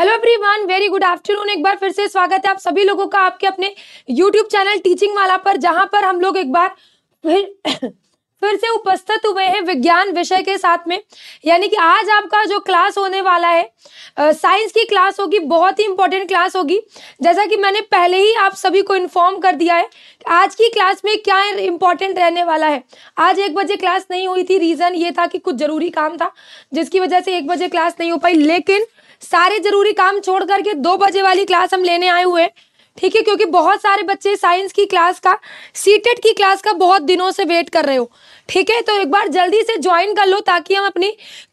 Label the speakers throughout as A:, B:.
A: Hello everyone very good afternoon एक बार फिर से स्वागत है आप सभी लोगों का आपके अपने यूट्यूब चैनल टीचिंग वाला पर जहां पर हम लोग एक बार फिर फिर से उपस्थित हुए हैं विज्ञान विषय के साथ में यानी कि आज आपका जो क्लास होने वाला है साइंस की क्लास होगी बहुत ही इंपॉर्टेंट क्लास होगी जैसा कि मैंने पहले ही आप सभी को इन्फॉर्म कर दिया है आज की क्लास में क्या इंपॉर्टेंट रहने वाला है आज एक बजे क्लास नहीं हुई थी रीज़न ये था कि कुछ ज़रूरी काम था जिसकी वजह से एक बजे क्लास नहीं हो पाई लेकिन सारे जरूरी काम छोड़ करके दो बजे वाली क्लास हम लेने आए हुए हैं ठीक है क्योंकि बहुत सारे बच्चे साइंस की क्लास का सीटेट e की क्लास का बहुत दिनों से वेट कर रहे हो ठीक है तो एक बार जल्दी से ज्वाइन कर लो ताकि हम अपनी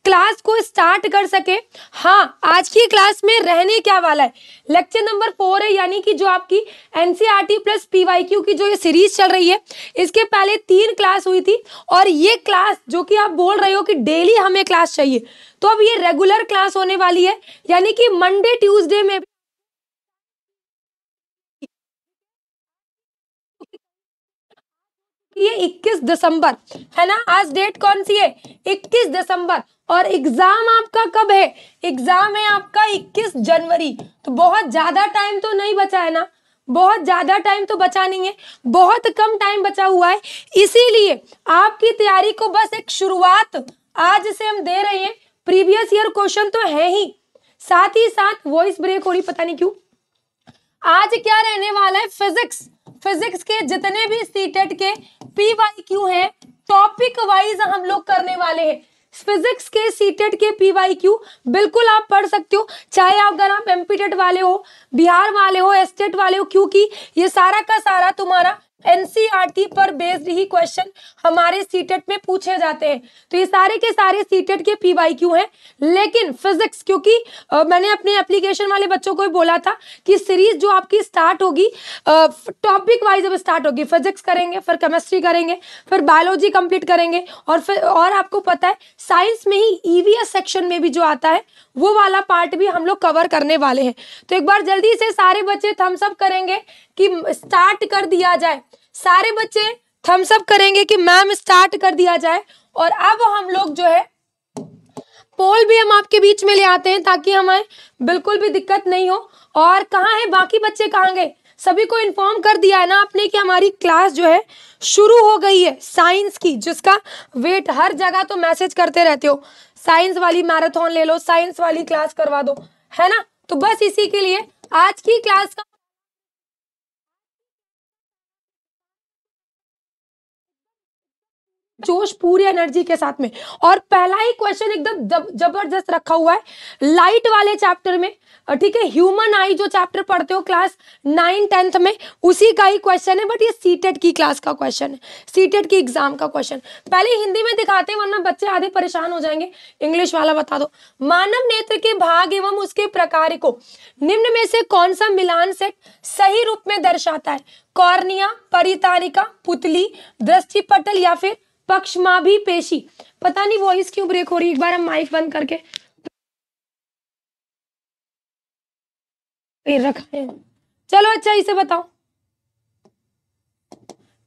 A: क्लास को स्टार्ट कर सके हाँ आज की क्लास में रहने क्या वाला है लेक्चर नंबर फोर है यानी कि जो आपकी एनसीईआरटी प्लस पीवाईक्यू की जो ये सीरीज चल रही है इसके पहले तीन क्लास हुई थी और ये क्लास जो कि आप बोल रहे हो कि डेली हमें क्लास चाहिए तो अब ये रेगुलर क्लास होने वाली है यानी कि मंडे ट्यूजडे में ये 21 दिसंबर है ना आज डेट कौन सी है 21 दिसंबर और एग्जाम आपका कब है एग्जाम है आपका 21 जनवरी तो बहुत ज्यादा टाइम तो नहीं बचा है ना बहुत ज़्यादा टाइम तो बचा नहीं है बहुत कम टाइम बचा हुआ है इसीलिए आपकी तैयारी को बस एक शुरुआत आज से हम दे रहे हैं प्रीवियस ईयर क्वेश्चन तो है ही साथ ही साथ वॉइस ब्रेक हो रही पता नहीं क्यों आज क्या रहने वाला है फिजिक्स फिजिक्स के जितने भी सीटेट e के पी वाई क्यू है टॉपिक वाइज हम लोग करने वाले हैं फिजिक्स के सीटेट e के पी वाई क्यू बिल्कुल आप पढ़ सकते हो चाहे अगर आप एमपीटेट e वाले हो बिहार वाले हो एस्टेट e वाले हो क्योंकि ये सारा का सारा तुम्हारा एनसीईआरटी पर बेस्ड ही क्वेश्चन हमारे सीटेट e में पूछे जाते हैं तो ये सारे के सारे सीटेट e के पीवाईक्यू हैं लेकिन फिजिक्स क्योंकि आ, मैंने अपने एप्लीकेशन वाले बच्चों को भी बोला था कि सीरीज जो आपकी स्टार्ट होगी टॉपिक वाइज अब स्टार्ट होगी फिजिक्स करेंगे फिर केमिस्ट्री करेंगे फिर बायोलॉजी कंप्लीट करेंगे और फिर और आपको पता है साइंस में ही ईवीएस e सेक्शन में भी जो आता है वो वाला पार्ट भी हम लोग कवर करने वाले हैं तो एक बार जल्दी से सारे बच्चे थम्सअप करेंगे कि स्टार्ट कर दिया जाए सारे बच्चे थम्सअप करेंगे कि मैम स्टार्ट कर दिया जाए और अब हम लोग जो है पोल भी हम आपके बीच में ले आते हैं ताकि हमें बिल्कुल भी दिक्कत नहीं हो और कहाँ है बाकी बच्चे कहाँ गए सभी को इन्फॉर्म कर दिया है ना आपने कि हमारी क्लास जो है शुरू हो गई है साइंस की जिसका वेट हर जगह तो मैसेज करते रहते हो साइंस वाली मैराथन ले लो साइंस वाली क्लास करवा दो है ना तो बस इसी के लिए आज की क्लास का जोश पूरी एनर्जी के साथ में और पहला ही क्वेश्चन एकदम जबरदस्त रखा हुआ है लाइट वाले चैप्टर में ठीक है ह्यूमन आई जो चैप्टर पढ़ते हो क्लास नाइन टेंथ में उसी का ही क्वेश्चन है बट ये सीटेट की क्लास का क्वेश्चन है सीटेट की एग्जाम का क्वेश्चन पहले हिंदी में दिखाते हैं वरना बच्चे आधे परेशान हो जाएंगे इंग्लिश वाला बता दो मानव नेत्र के भाग एवं उसके प्रकार को निम्न में से कौन सा मिलान सेट सही रूप में दर्शाता है कॉर्निया परितारिका पुतली दृष्टिपटल या फिर भी पेशी पता नहीं वॉइस क्यों ब्रेक हो रही एक बार हम माइक बंद करके रखा है चलो अच्छा इसे बताओ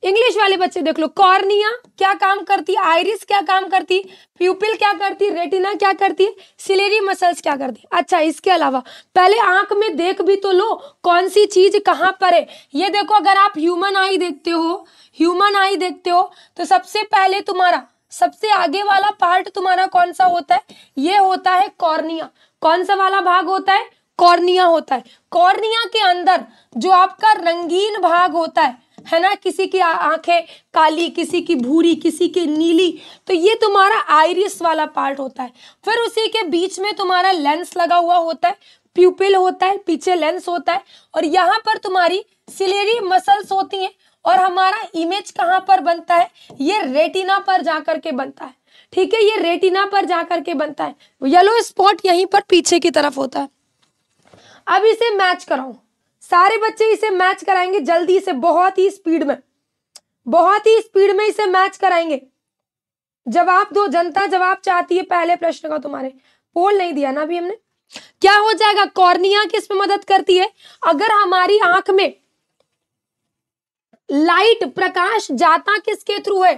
A: इंग्लिश वाले बच्चे देख लो कॉर्निया क्या काम करती आयरिस क्या काम करती प्यूपिल क्या करती रेटिना क्या करती सिलेरी मसल्स क्या करती अच्छा इसके अलावा पहले आंख में देख भी तो लो कौन सी चीज कहाँ पर है ये देखो अगर आप ह्यूमन आई देखते हो ह्यूमन आई देखते हो तो सबसे पहले तुम्हारा सबसे आगे वाला पार्ट तुम्हारा कौन सा होता है ये होता है कॉर्निया कौन सा वाला भाग होता है कॉर्निया होता है कॉर्निया के अंदर जो आपका रंगीन भाग होता है है ना किसी की आंखें काली किसी की भूरी किसी की नीली तो ये तुम्हारा आयरिस वाला पार्ट होता है फिर उसी के बीच में तुम्हारा लेंस लगा हुआ होता है प्यूपिल होता है पीछे लेंस होता है और यहाँ पर तुम्हारी सिलेरी मसल्स होती हैं और हमारा इमेज कहाँ पर बनता है ये रेटिना पर जा करके बनता है ठीक है ये रेटिना पर जा करके बनता है येलो स्पॉट यहीं पर पीछे की तरफ होता है अब इसे मैच कराऊ सारे बच्चे इसे मैच कराएंगे जल्दी से बहुत ही स्पीड में बहुत ही स्पीड में इसे मैच कराएंगे जवाब दो जनता जवाब चाहती है पहले प्रश्न का तुम्हारे पोल नहीं दिया ना अभी हमने क्या हो जाएगा कॉर्निया किस पे मदद करती है अगर हमारी आंख में लाइट प्रकाश जाता किसके थ्रू है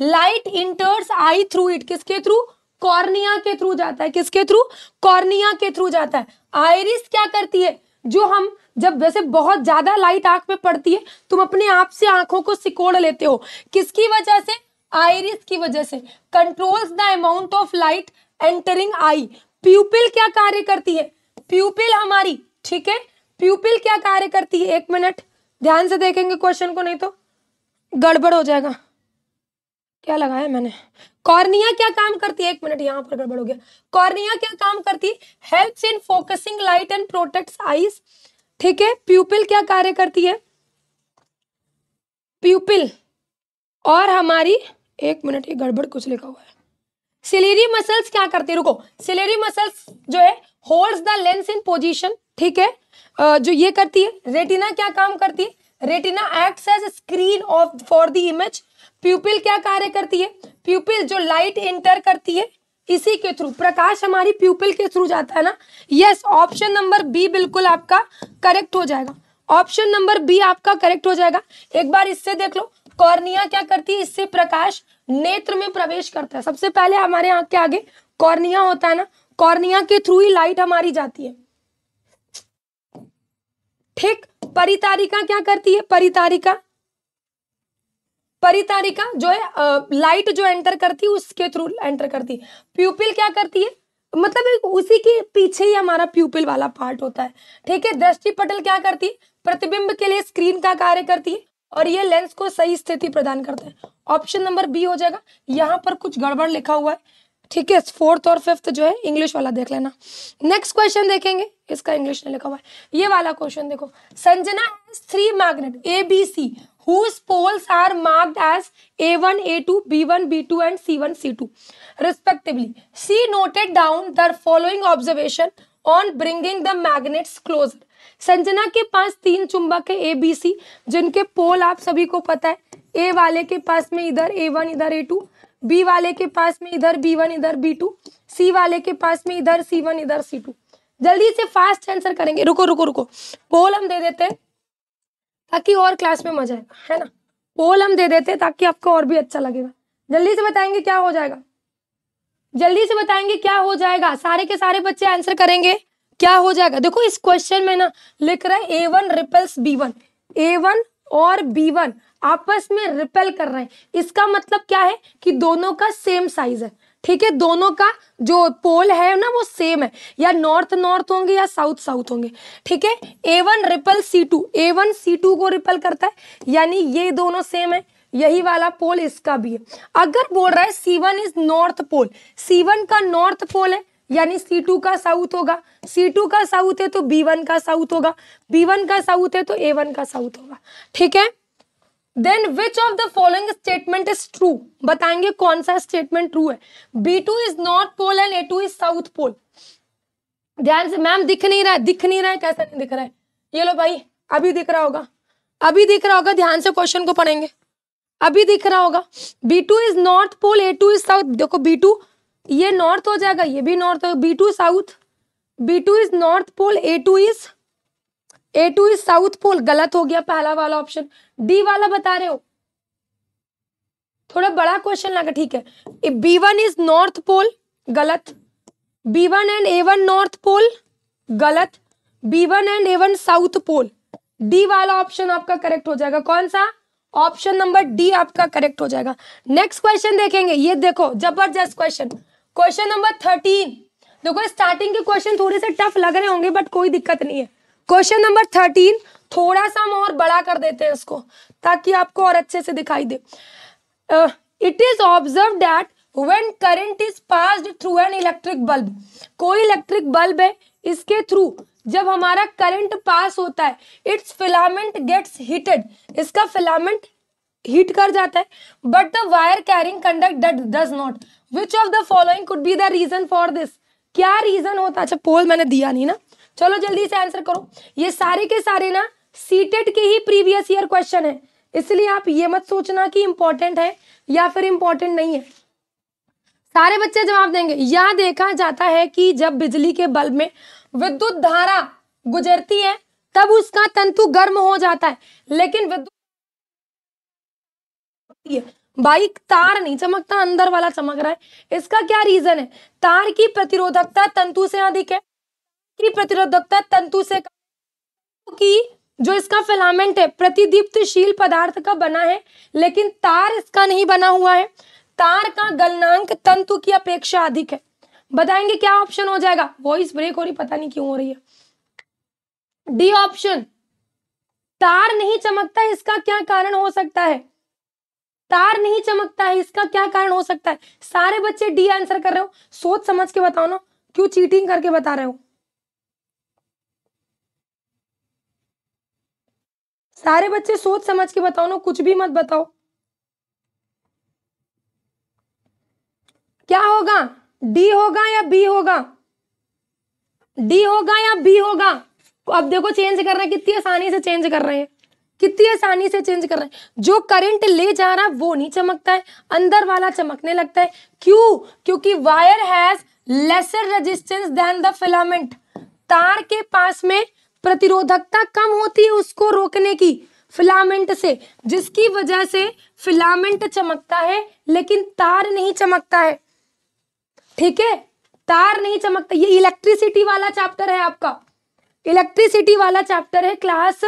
A: light enters eye through it किसके थ्रू कॉर्निया के थ्रू जाता है किसके थ्रू कॉर्निया के थ्रू जाता है आयरिस क्या करती है जो हम जब वैसे बहुत ज्यादा लाइट आंख में पड़ती है तुम अपने आप से आंखों को सिकोड़ लेते हो किसकी वजह से आयरिस की वजह से controls the amount of light entering eye pupil क्या कार्य करती है प्यूपिल हमारी ठीक है प्यूपिल क्या कार्य करती है एक मिनट ध्यान से देखेंगे क्वेश्चन को नहीं तो गड़बड़ हो जाएगा क्या लगाया मैंने कॉर्निया क्या काम करती है एक मिनट यहाँ पर गड़बड़ हो गया कॉर्निया क्या काम करती है helps in focusing light and protects eyes ठीक है प्यूपिल क्या कार्य करती है प्यूपिल और हमारी एक मिनट ये गड़बड़ कुछ लिखा हुआ है सिलेरी मसल्स क्या करती है रुको सिलेरी मसल्स जो है holds the lens in position ठीक है जो ये करती है रेटिना क्या काम करती है retina act as screen of for the image pupil क्या कार्य करती है प्यूपिल जो लाइट एंटर करती है इसी के थ्रू प्रकाश हमारी प्यूपिल के थ्रू जाता है ना यस ऑप्शन नंबर बी बिल्कुल आपका करेक्ट हो जाएगा ऑप्शन नंबर बी आपका करेक्ट हो जाएगा एक बार इससे देख लो कॉर्निया क्या करती है इससे प्रकाश नेत्र में प्रवेश करता है सबसे पहले हमारे आंख के आगे कॉर्निया होता है ना कॉर्निया के थ्रू ही लाइट हमारी जाती है ठीक परितारिका क्या करती है परितारिका परितारिका जो है आ, लाइट जो एंटर करती है उसके थ्रू एंटर करती है प्यूपिल क्या करती है मतलब उसी के पीछे ही हमारा प्यूपिल वाला पार्ट होता है ठीक है दृष्टि पटल क्या करती है प्रतिबिंब के लिए स्क्रीन का कार्य करती है और ये लेंस को सही स्थिति प्रदान करता है ऑप्शन नंबर बी हो जाएगा यहाँ पर कुछ गड़बड़ लिखा हुआ है ठीक है फोर्थ और फिफ्थ जो है इंग्लिश वाला देख लेना नेक्स्ट क्वेश्चन देखेंगे इसका इंग्लिश में लिखा हुआ है ये वाला क्वेश्चन देखो Sanjana three magnet A B C whose poles are marked as A1, A2, B1, B2 and C1, C2 respectively. She noted down the following observation on bringing the magnets closer. Sanjana के पास तीन चुंबक है ए बी सी जिनके पोल आप सभी को पता है ए वाले के पास में इधर ए वन इधर ए टू बी वाले के पास में इधर बी वन इधर बी टू सी वाले के पास में इधर सी वन इधर सी टू जल्दी से फास्ट आंसर करेंगे रुको रुको रुको पोल हम दे देते हैं ताकि और क्लास में मजा आएगा है ना पोल हम दे देते हैं ताकि आपको और भी अच्छा लगेगा जल्दी से बताएंगे क्या हो जाएगा जल्दी से बताएंगे क्या हो जाएगा सारे के सारे बच्चे आंसर करेंगे क्या हो जाएगा देखो इस क्वेश्चन में ना लिख रहे हैं A one repels B one A one और बी वन आपस में रिपेल कर रहे हैं इसका मतलब क्या है कि दोनों का सेम साइज है ठीक है दोनों का जो पोल है ना वो सेम है या नॉर्थ नॉर्थ होंगे या साउथ साउथ होंगे ठीक है A one repel C two A one C two को रिपल करता है यानी ये दोनों सेम है यही वाला पोल इसका भी है अगर बोल रहा है C one is north pole C one का नॉर्थ पोल है यानी सी टू का साउथ होगा सी टू का साउथ है तो बी वन का साउथ होगा बी वन का साउथ है तो ए वन का साउथ होगा ठीक है then which of the following statement is true बताएंगे कौन सा स्टेटमेंट ट्रू है B two is north pole and A two is south pole ध्यान से मैम दिख नहीं रहा है दिख नहीं रहा है कैसा नहीं दिख रहा है ये लो भाई अभी दिख रहा होगा अभी दिख रहा होगा ध्यान से क्वेश्चन को पढ़ेंगे अभी दिख रहा होगा B two is north pole A two is south देखो बी टू ये नॉर्थ हो जाएगा ये भी नॉर्थ हो B two south B two is north pole A two is A two is south pole गलत हो गया पहला वाला ऑप्शन डी वाला बता रहे हो थोड़ा बड़ा क्वेश्चन लगा ठीक है B one is north pole गलत B one and A one north pole गलत B one and A one south pole D वाला ऑप्शन आपका करेक्ट हो जाएगा कौन सा ऑप्शन नंबर डी आपका करेक्ट हो जाएगा नेक्स्ट क्वेश्चन देखेंगे ये देखो जबरदस्त क्वेश्चन क्वेश्चन नंबर थर्टीन देखो स्टार्टिंग के क्वेश्चन थोड़े से टफ लग रहे होंगे बट कोई दिक्कत नहीं है क्वेश्चन नंबर थर्टीन थोड़ा सा हम और बड़ा कर देते हैं इसको ताकि आपको और अच्छे से दिखाई दे it is observe that when current is pass through an electric bulb कोई इलेक्ट्रिक बल्ब है इसके थ्रू जब हमारा करंट पास होता है इट्स फिलामेंट गेट्स हीटेड इसका फिलामेंट हीट कर जाता है but the wire carrying conduct does not which of the following could be the reason for this क्या रीजन होता अच्छा पोल मैंने दिया नहीं ना चलो जल्दी से आंसर करो ये सारे के सारे ना सीटेट के ही प्रीवियस ईयर क्वेश्चन है इसलिए आप ये मत सोचना कि इंपॉर्टेंट है या फिर इंपॉर्टेंट नहीं है सारे बच्चे जवाब देंगे यह देखा जाता है कि जब बिजली के बल्ब में विद्युत धारा गुजरती है तब उसका तंतु गर्म हो जाता है लेकिन विद्युत बाइक तार नहीं चमकता अंदर वाला चमक रहा है इसका क्या रीजन है तार की प्रतिरोधकता तंतु से अधिक है की प्रतिरोधकता तंतु से की जो इसका फिलामेंट है प्रतिदीप्तशील पदार्थ का बना है लेकिन तार इसका नहीं बना हुआ है तार का गलनांक तंतु की अपेक्षा अधिक है बताएंगे क्या ऑप्शन हो जाएगा वॉइस ब्रेक हो रही पता नहीं क्यों हो रही है डी ऑप्शन तार नहीं चमकता इसका क्या कारण हो सकता है तार नहीं चमकता है इसका क्या कारण हो सकता है सारे बच्चे डी आंसर कर रहे हो सोच समझ के बताओ ना क्यों चीटिंग करके बता रहे हो सारे बच्चे सोच समझ के बताओ ना कुछ भी मत बताओ क्या होगा डी होगा या बी होगा डी होगा या बी होगा अब देखो चेंज कर रहे हैं कितनी आसानी से चेंज कर रहे हैं कितनी आसानी से चेंज कर रहे हैं जो करंट ले जा रहा है वो नहीं चमकता है अंदर वाला चमकने लगता है क्यों क्योंकि wire has lesser resistance than the filament तार के पास में प्रतिरोधकता कम होती है उसको रोकने की फिलामेंट से जिसकी वजह से फिलामेंट चमकता है लेकिन तार नहीं चमकता है ठीक है तार नहीं चमकता ये इलेक्ट्रिसिटी वाला चैप्टर है आपका इलेक्ट्रिसिटी वाला चैप्टर है क्लास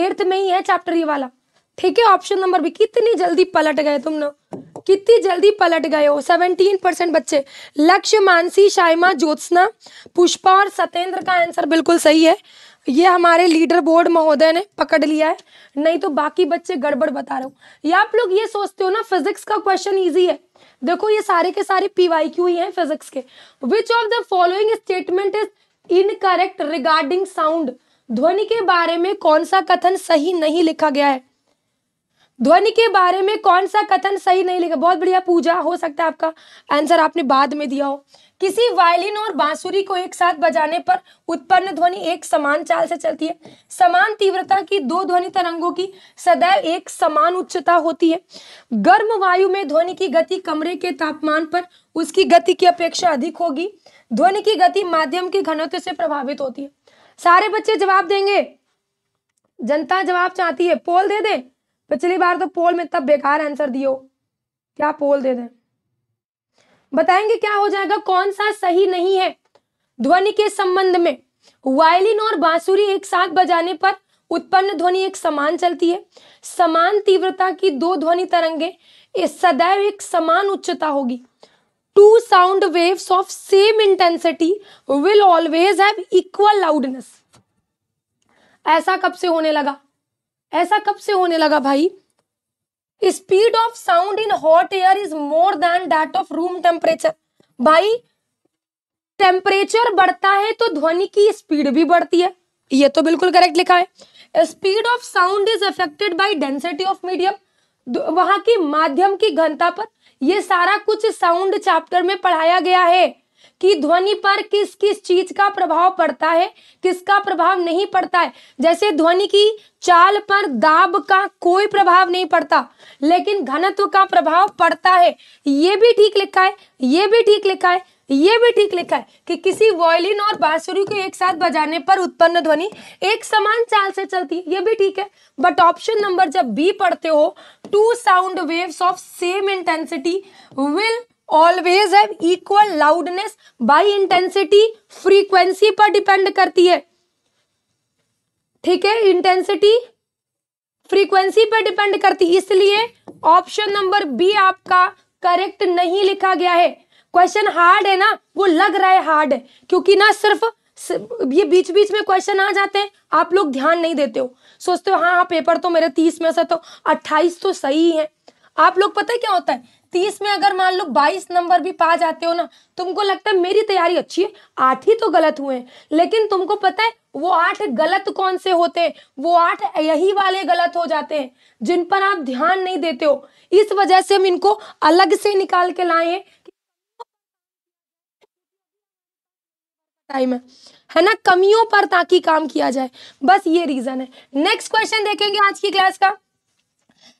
A: एट्थ में ही है चैप्टर ये वाला ठीक है ऑप्शन नंबर भी कितनी जल्दी पलट गए तुम लोग कितनी जल्दी पलट गए हो सेवेंटीन परसेंट बच्चे लक्ष्य मानसी शाइमा ज्योत्सना पुष्पा और सत्येंद्र का आंसर बिल्कुल सही है ये हमारे लीडर बोर्ड महोदय ने पकड़ लिया है नहीं तो बाकी बच्चे गड़बड़ बता रहे हो या आप लोग ये सोचते हो ना फिजिक्स का क्वेश्चन ईजी है देखो ये सारे के सारे पीवाई क्यू ही है फिजिक्स के which of the following statement is incorrect regarding sound ध्वनि के बारे में कौन सा कथन सही नहीं लिखा गया है ध्वनि के बारे में कौन सा कथन सही नहीं लिखा बहुत बढ़िया पूजा हो सकता है आपका आंसर आपने बाद में दिया हो किसी वायलिन और बांसुरी को एक साथ बजाने पर उत्पन्न ध्वनि एक समान चाल से चलती है समान तीव्रता की दो ध्वनि तरंगों की सदैव एक समान उच्चता होती है गर्म वायु में ध्वनि की गति कमरे के तापमान पर उसकी गति की अपेक्षा अधिक होगी ध्वनि की गति माध्यम के घनत्व से प्रभावित होती है सारे बच्चे जवाब देंगे जनता जवाब चाहती है पोल दे दे पिछली बार तो पोल में तब बेकार आंसर दियो क्या पोल दे दें बताएंगे क्या हो जाएगा कौन सा सही नहीं है ध्वनि के संबंध में वायलिन और बांसुरी एक साथ बजाने पर उत्पन्न ध्वनि एक समान चलती है समान तीव्रता की दो ध्वनि तरंगे सदैव एक समान उच्चता होगी two sound waves of same intensity will always have equal loudness ऐसा कब से होने लगा ऐसा कब से होने लगा भाई speed of sound in hot air is more than that of room temperature भाई टेम्परेचर बढ़ता है तो ध्वनि की स्पीड भी बढ़ती है ये तो बिल्कुल करेक्ट लिखा है speed of sound is affected by density of medium वहां की माध्यम की घनता पर यह सारा कुछ साउंड चैप्टर में पढ़ाया गया है कि ध्वनि पर किस किस चीज का प्रभाव पड़ता है किसका प्रभाव नहीं पड़ता है जैसे ध्वनि की चाल पर दाब का कोई प्रभाव नहीं पड़ता लेकिन घनत्व का प्रभाव पड़ता है ये भी ठीक लिखा है ये भी ठीक लिखा है ये भी ठीक लिखा है कि किसी वॉयलिन और बांसुरी को एक साथ बजाने पर उत्पन्न ध्वनि एक समान चाल से चलती है ये भी ठीक है बट ऑप्शन नंबर जब बी पढ़ते हो two sound waves of same intensity will always have equal loudness by intensity frequency पर डिपेंड करती है ठीक है इंटेंसिटी फ्रीक्वेंसी पर डिपेंड करती इसलिए ऑप्शन नंबर बी आपका करेक्ट नहीं लिखा गया है क्वेश्चन हार्ड है ना वो लग रहा है हार्ड है क्योंकि ना सिर्फ ये बीच बीच में क्वेश्चन आ जाते हैं आप लोग ध्यान नहीं देते हो सोचते हो हाँ हाँ पेपर तो मेरे तीस में से तो अट्ठाईस तो सही है आप लोग पता है क्या होता है तीस में अगर मान लो बाईस नंबर भी पा जाते हो ना तुमको लगता है मेरी तैयारी अच्छी है आठ ही तो गलत हुए हैं लेकिन तुमको पता है वो आठ गलत कौन से होते हैं वो आठ यही वाले गलत हो जाते हैं जिन पर आप ध्यान नहीं देते हो इस वजह से हम इनको अलग से निकाल के लाए हैं टाइम है है ना कमियों पर ताकि काम किया जाए बस ये रीजन है नेक्स्ट क्वेश्चन देखेंगे आज की क्लास का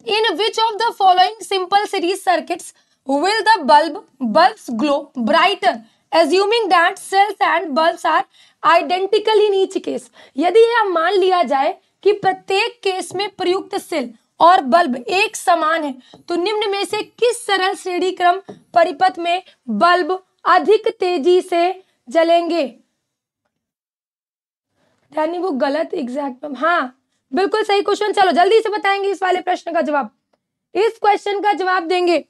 A: in which of the following simple series circuit will the bulb bulb glow brighter assuming that cells and bulbs are identical in each case यदि यह मान लिया जाए कि प्रत्येक केस में प्रयुक्त सेल और बल्ब एक समान है तो निम्न में से किस सरल श्रेणी क्रम परिपथ में बल्ब अधिक तेजी से जलेंगे यानी वो गलत एग्जैक्ट हाँ बिल्कुल सही क्वेश्चन चलो जल्दी से बताएंगे इस वाले प्रश्न का जवाब इस क्वेश्चन का जवाब देंगे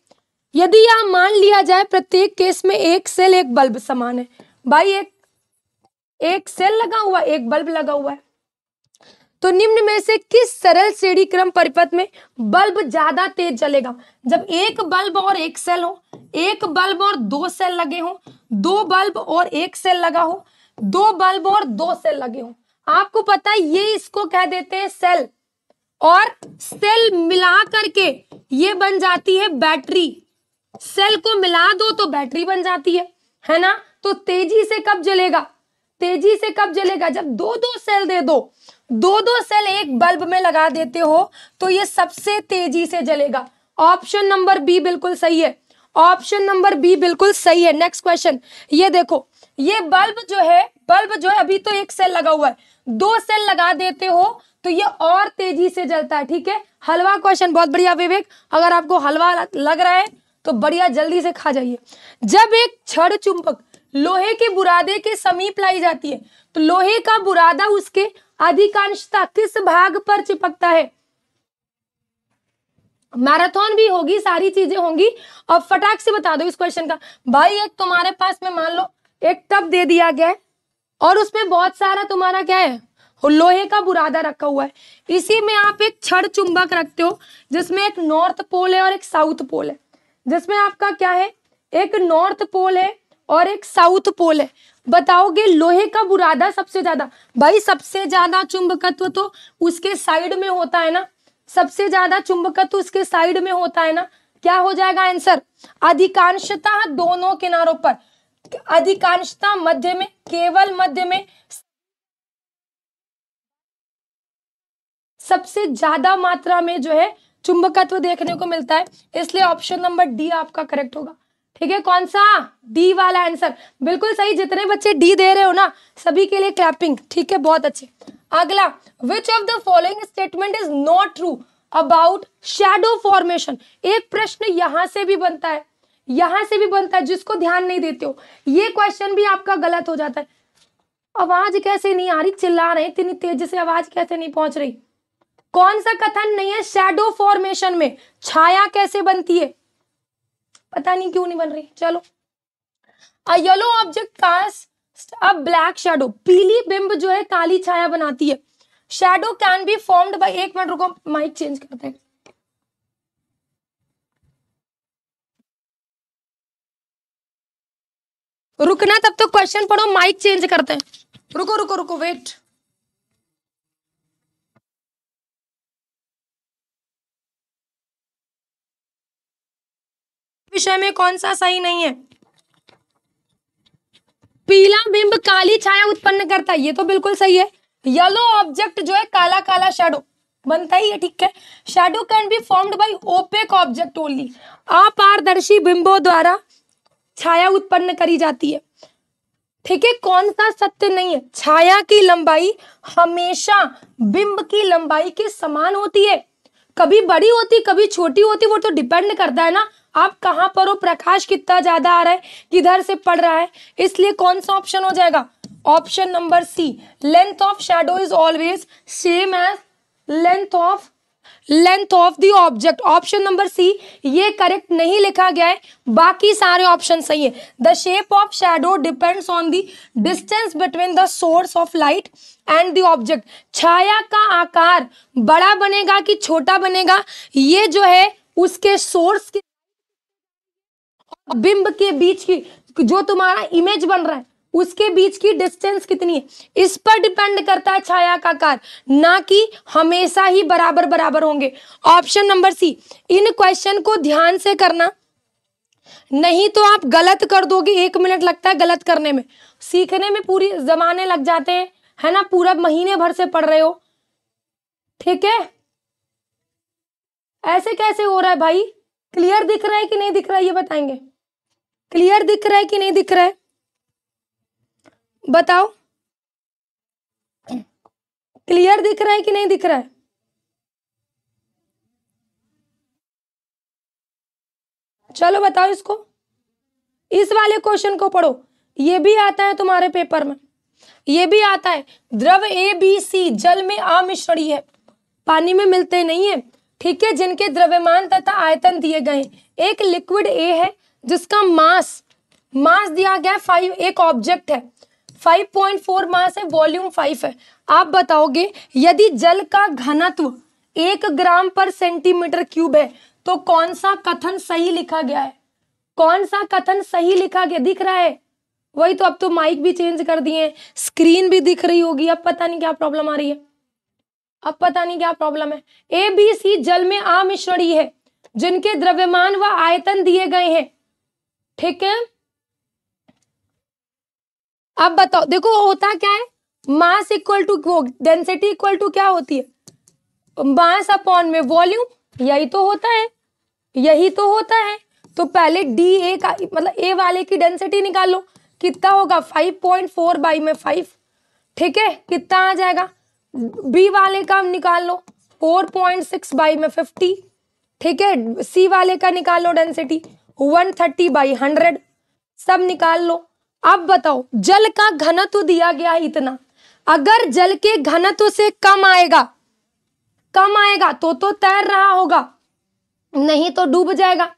A: यदि यह मान लिया जाए प्रत्येक केस में एक सेल एक बल्ब समान है भाई एक एक सेल लगा हुआ एक बल्ब लगा हुआ है तो निम्न में से किस सरल श्रेणी क्रम परिपथ में बल्ब ज्यादा तेज जलेगा जब एक बल्ब और एक सेल हो एक बल्ब और दो सेल लगे हो दो बल्ब और एक सेल लगा हो दो बल्ब और दो सेल लगे हो आपको पता है ये इसको कह देते हैं सेल और सेल मिला करके ये बन जाती है बैटरी सेल को मिला दो तो बैटरी बन जाती है है ना तो तेजी से कब जलेगा तेजी से कब जलेगा जब दो दो सेल दे दो दो दो सेल एक बल्ब में लगा देते हो तो ये सबसे तेजी से जलेगा ऑप्शन नंबर बी बिल्कुल सही है ऑप्शन नंबर बी बिल्कुल सही है नेक्स्ट क्वेश्चन ये देखो ये बल्ब जो है बल्ब जो है अभी तो एक सेल लगा हुआ है दो सेल लगा देते हो तो ये और तेजी से जलता है ठीक है हलवा क्वेश्चन बहुत बढ़िया विवेक अगर आपको हलवा लग रहा है तो बढ़िया जल्दी से खा जाइए जब एक छड़ चुंबक लोहे के बुरादे के समीप लाई जाती है तो लोहे का बुरादा उसके अधिकांशता किस भाग पर चिपकता है मैराथन भी होगी सारी चीजें होंगी और फटाक से बता दो इस क्वेश्चन का भाई एक तुम्हारे पास में मान लो एक टब दे दिया गया है और उसमें बहुत सारा तुम्हारा क्या है लोहे का बुरादा रखा हुआ है इसी में आप एक छड़ चुंबक रखते हो जिसमें एक नॉर्थ पोल है और एक साउथ पोल है जिसमें आपका क्या है एक नॉर्थ पोल है और एक साउथ पोल है बताओगे लोहे का बुरादा सबसे ज्यादा भाई सबसे ज्यादा चुंबकत्व तो उसके साइड में होता है ना सबसे ज्यादा चुंबकत्व उसके साइड में होता है ना क्या हो जाएगा आंसर अधिकांशतः दोनों किनारों पर अधिकांशता मध्य में केवल मध्य में सबसे ज्यादा मात्रा में जो है चुंबकत्व देखने को मिलता है इसलिए ऑप्शन नंबर डी आपका करेक्ट होगा ठीक है कौन सा डी वाला आंसर बिल्कुल सही जितने बच्चे डी दे रहे हो ना सभी के लिए क्लैपिंग ठीक है बहुत अच्छे अगला which of the following statement is not true about shadow formation एक प्रश्न यहां से भी बनता है यहां से भी बनता है जिसको ध्यान नहीं देते हो ये क्वेश्चन भी आपका गलत हो जाता है आवाज कैसे नहीं आ रही चिल्ला रहे इतनी तेजी से आवाज कैसे नहीं पहुंच रही कौन सा कथन नहीं है शेडो फॉर्मेशन में छाया कैसे बनती है पता नहीं क्यों नहीं बन रही चलो a yellow object cast a black shadow पीली बिंब जो है काली छाया बनाती है shadow can be formed by एक मिनट रुको माइक चेंज करते हैं रुकना तब तो क्वेश्चन पढ़ो माइक चेंज करते हैं रुको रुको रुको वेट विषय में कौन सा सही नहीं है पीला बिंब काली छाया उत्पन्न करता है ये तो बिल्कुल सही है येलो ऑब्जेक्ट जो है काला काला शेडो बनता ही है ठीक है shadow can be formed by opaque object only अपारदर्शी बिंबों द्वारा छाया उत्पन्न करी जाती है ठीक है कौन सा सत्य नहीं है छाया की लंबाई हमेशा बिंब की लंबाई के समान होती है कभी बड़ी होती कभी छोटी होती वो तो डिपेंड करता है ना आप कहां पर हो प्रकाश कितना ज्यादा आ रहा है किधर से पड़ रहा है इसलिए कौन सा ऑप्शन हो जाएगा option number C length of shadow is always same as length of length of the object option number C ये करेक्ट नहीं लिखा गया है बाकी सारे ऑप्शन सही है the shape of shadow depends on the distance between the source of light and the object छाया का आकार बड़ा बनेगा कि छोटा बनेगा ये जो है उसके सोर्स के बिंब के बीच की जो तुम्हारा इमेज बन रहा है उसके बीच की डिस्टेंस कितनी है इस पर डिपेंड करता है छाया का आकार ना कि हमेशा ही बराबर बराबर होंगे ऑप्शन नंबर सी इन क्वेश्चन को ध्यान से करना नहीं तो आप गलत कर दोगे एक मिनट लगता है गलत करने में सीखने में पूरी जमाने लग जाते हैं है ना पूरा महीने भर से पढ़ रहे हो ठीक है ऐसे कैसे हो रहा है भाई क्लियर दिख रहा है कि नहीं दिख रहा है ये बताएंगे क्लियर दिख रहा है कि नहीं दिख रहा है बताओ क्लियर दिख रहा है कि नहीं दिख रहा है चलो बताओ इसको इस वाले क्वेश्चन को पढ़ो ये भी आता है तुम्हारे पेपर में ये भी आता है द्रव ए बी सी जल में आमिश्रणी है पानी में मिलते नहीं है ठीक है जिनके द्रव्यमान तथा आयतन दिए गए एक लिक्विड ए है जिसका मास मास दिया गया फाइव एक ऑब्जेक्ट है 5.4 मास है वॉल्यूम 5 है आप बताओगे यदि जल का घनत्व एक ग्राम पर सेंटीमीटर क्यूब है तो कौन सा कथन सही लिखा गया है कौन सा कथन सही लिखा गया दिख रहा है वही तो अब तो माइक भी चेंज कर दिए स्क्रीन भी दिख रही होगी अब पता नहीं क्या प्रॉब्लम आ रही है अब पता नहीं क्या प्रॉब्लम है ए बी सी जल में आ मिश्रणी है जिनके द्रव्यमान व आयतन दिए गए हैं ठीक है अब बताओ देखो होता क्या है मास इक्वल टू वो डेंसिटी इक्वल टू क्या होती है मास अपॉन में वॉल्यूम यही तो होता है यही तो होता है तो पहले डी ए का मतलब ए वाले की डेंसिटी निकाल लो कितना होगा फाइव पॉइंट फोर बाई में फाइव ठीक है कितना आ जाएगा बी वाले का निकाल लो फोर पॉइंट सिक्स बाई में फिफ्टी ठीक है सी वाले का निकाल लो density one thirty by hundred सब निकाल लो अब बताओ जल का घनत्व दिया गया है इतना अगर जल के घनत्व से कम आएगा कम आएगा तो तो तैर रहा होगा नहीं तो डूब जाएगा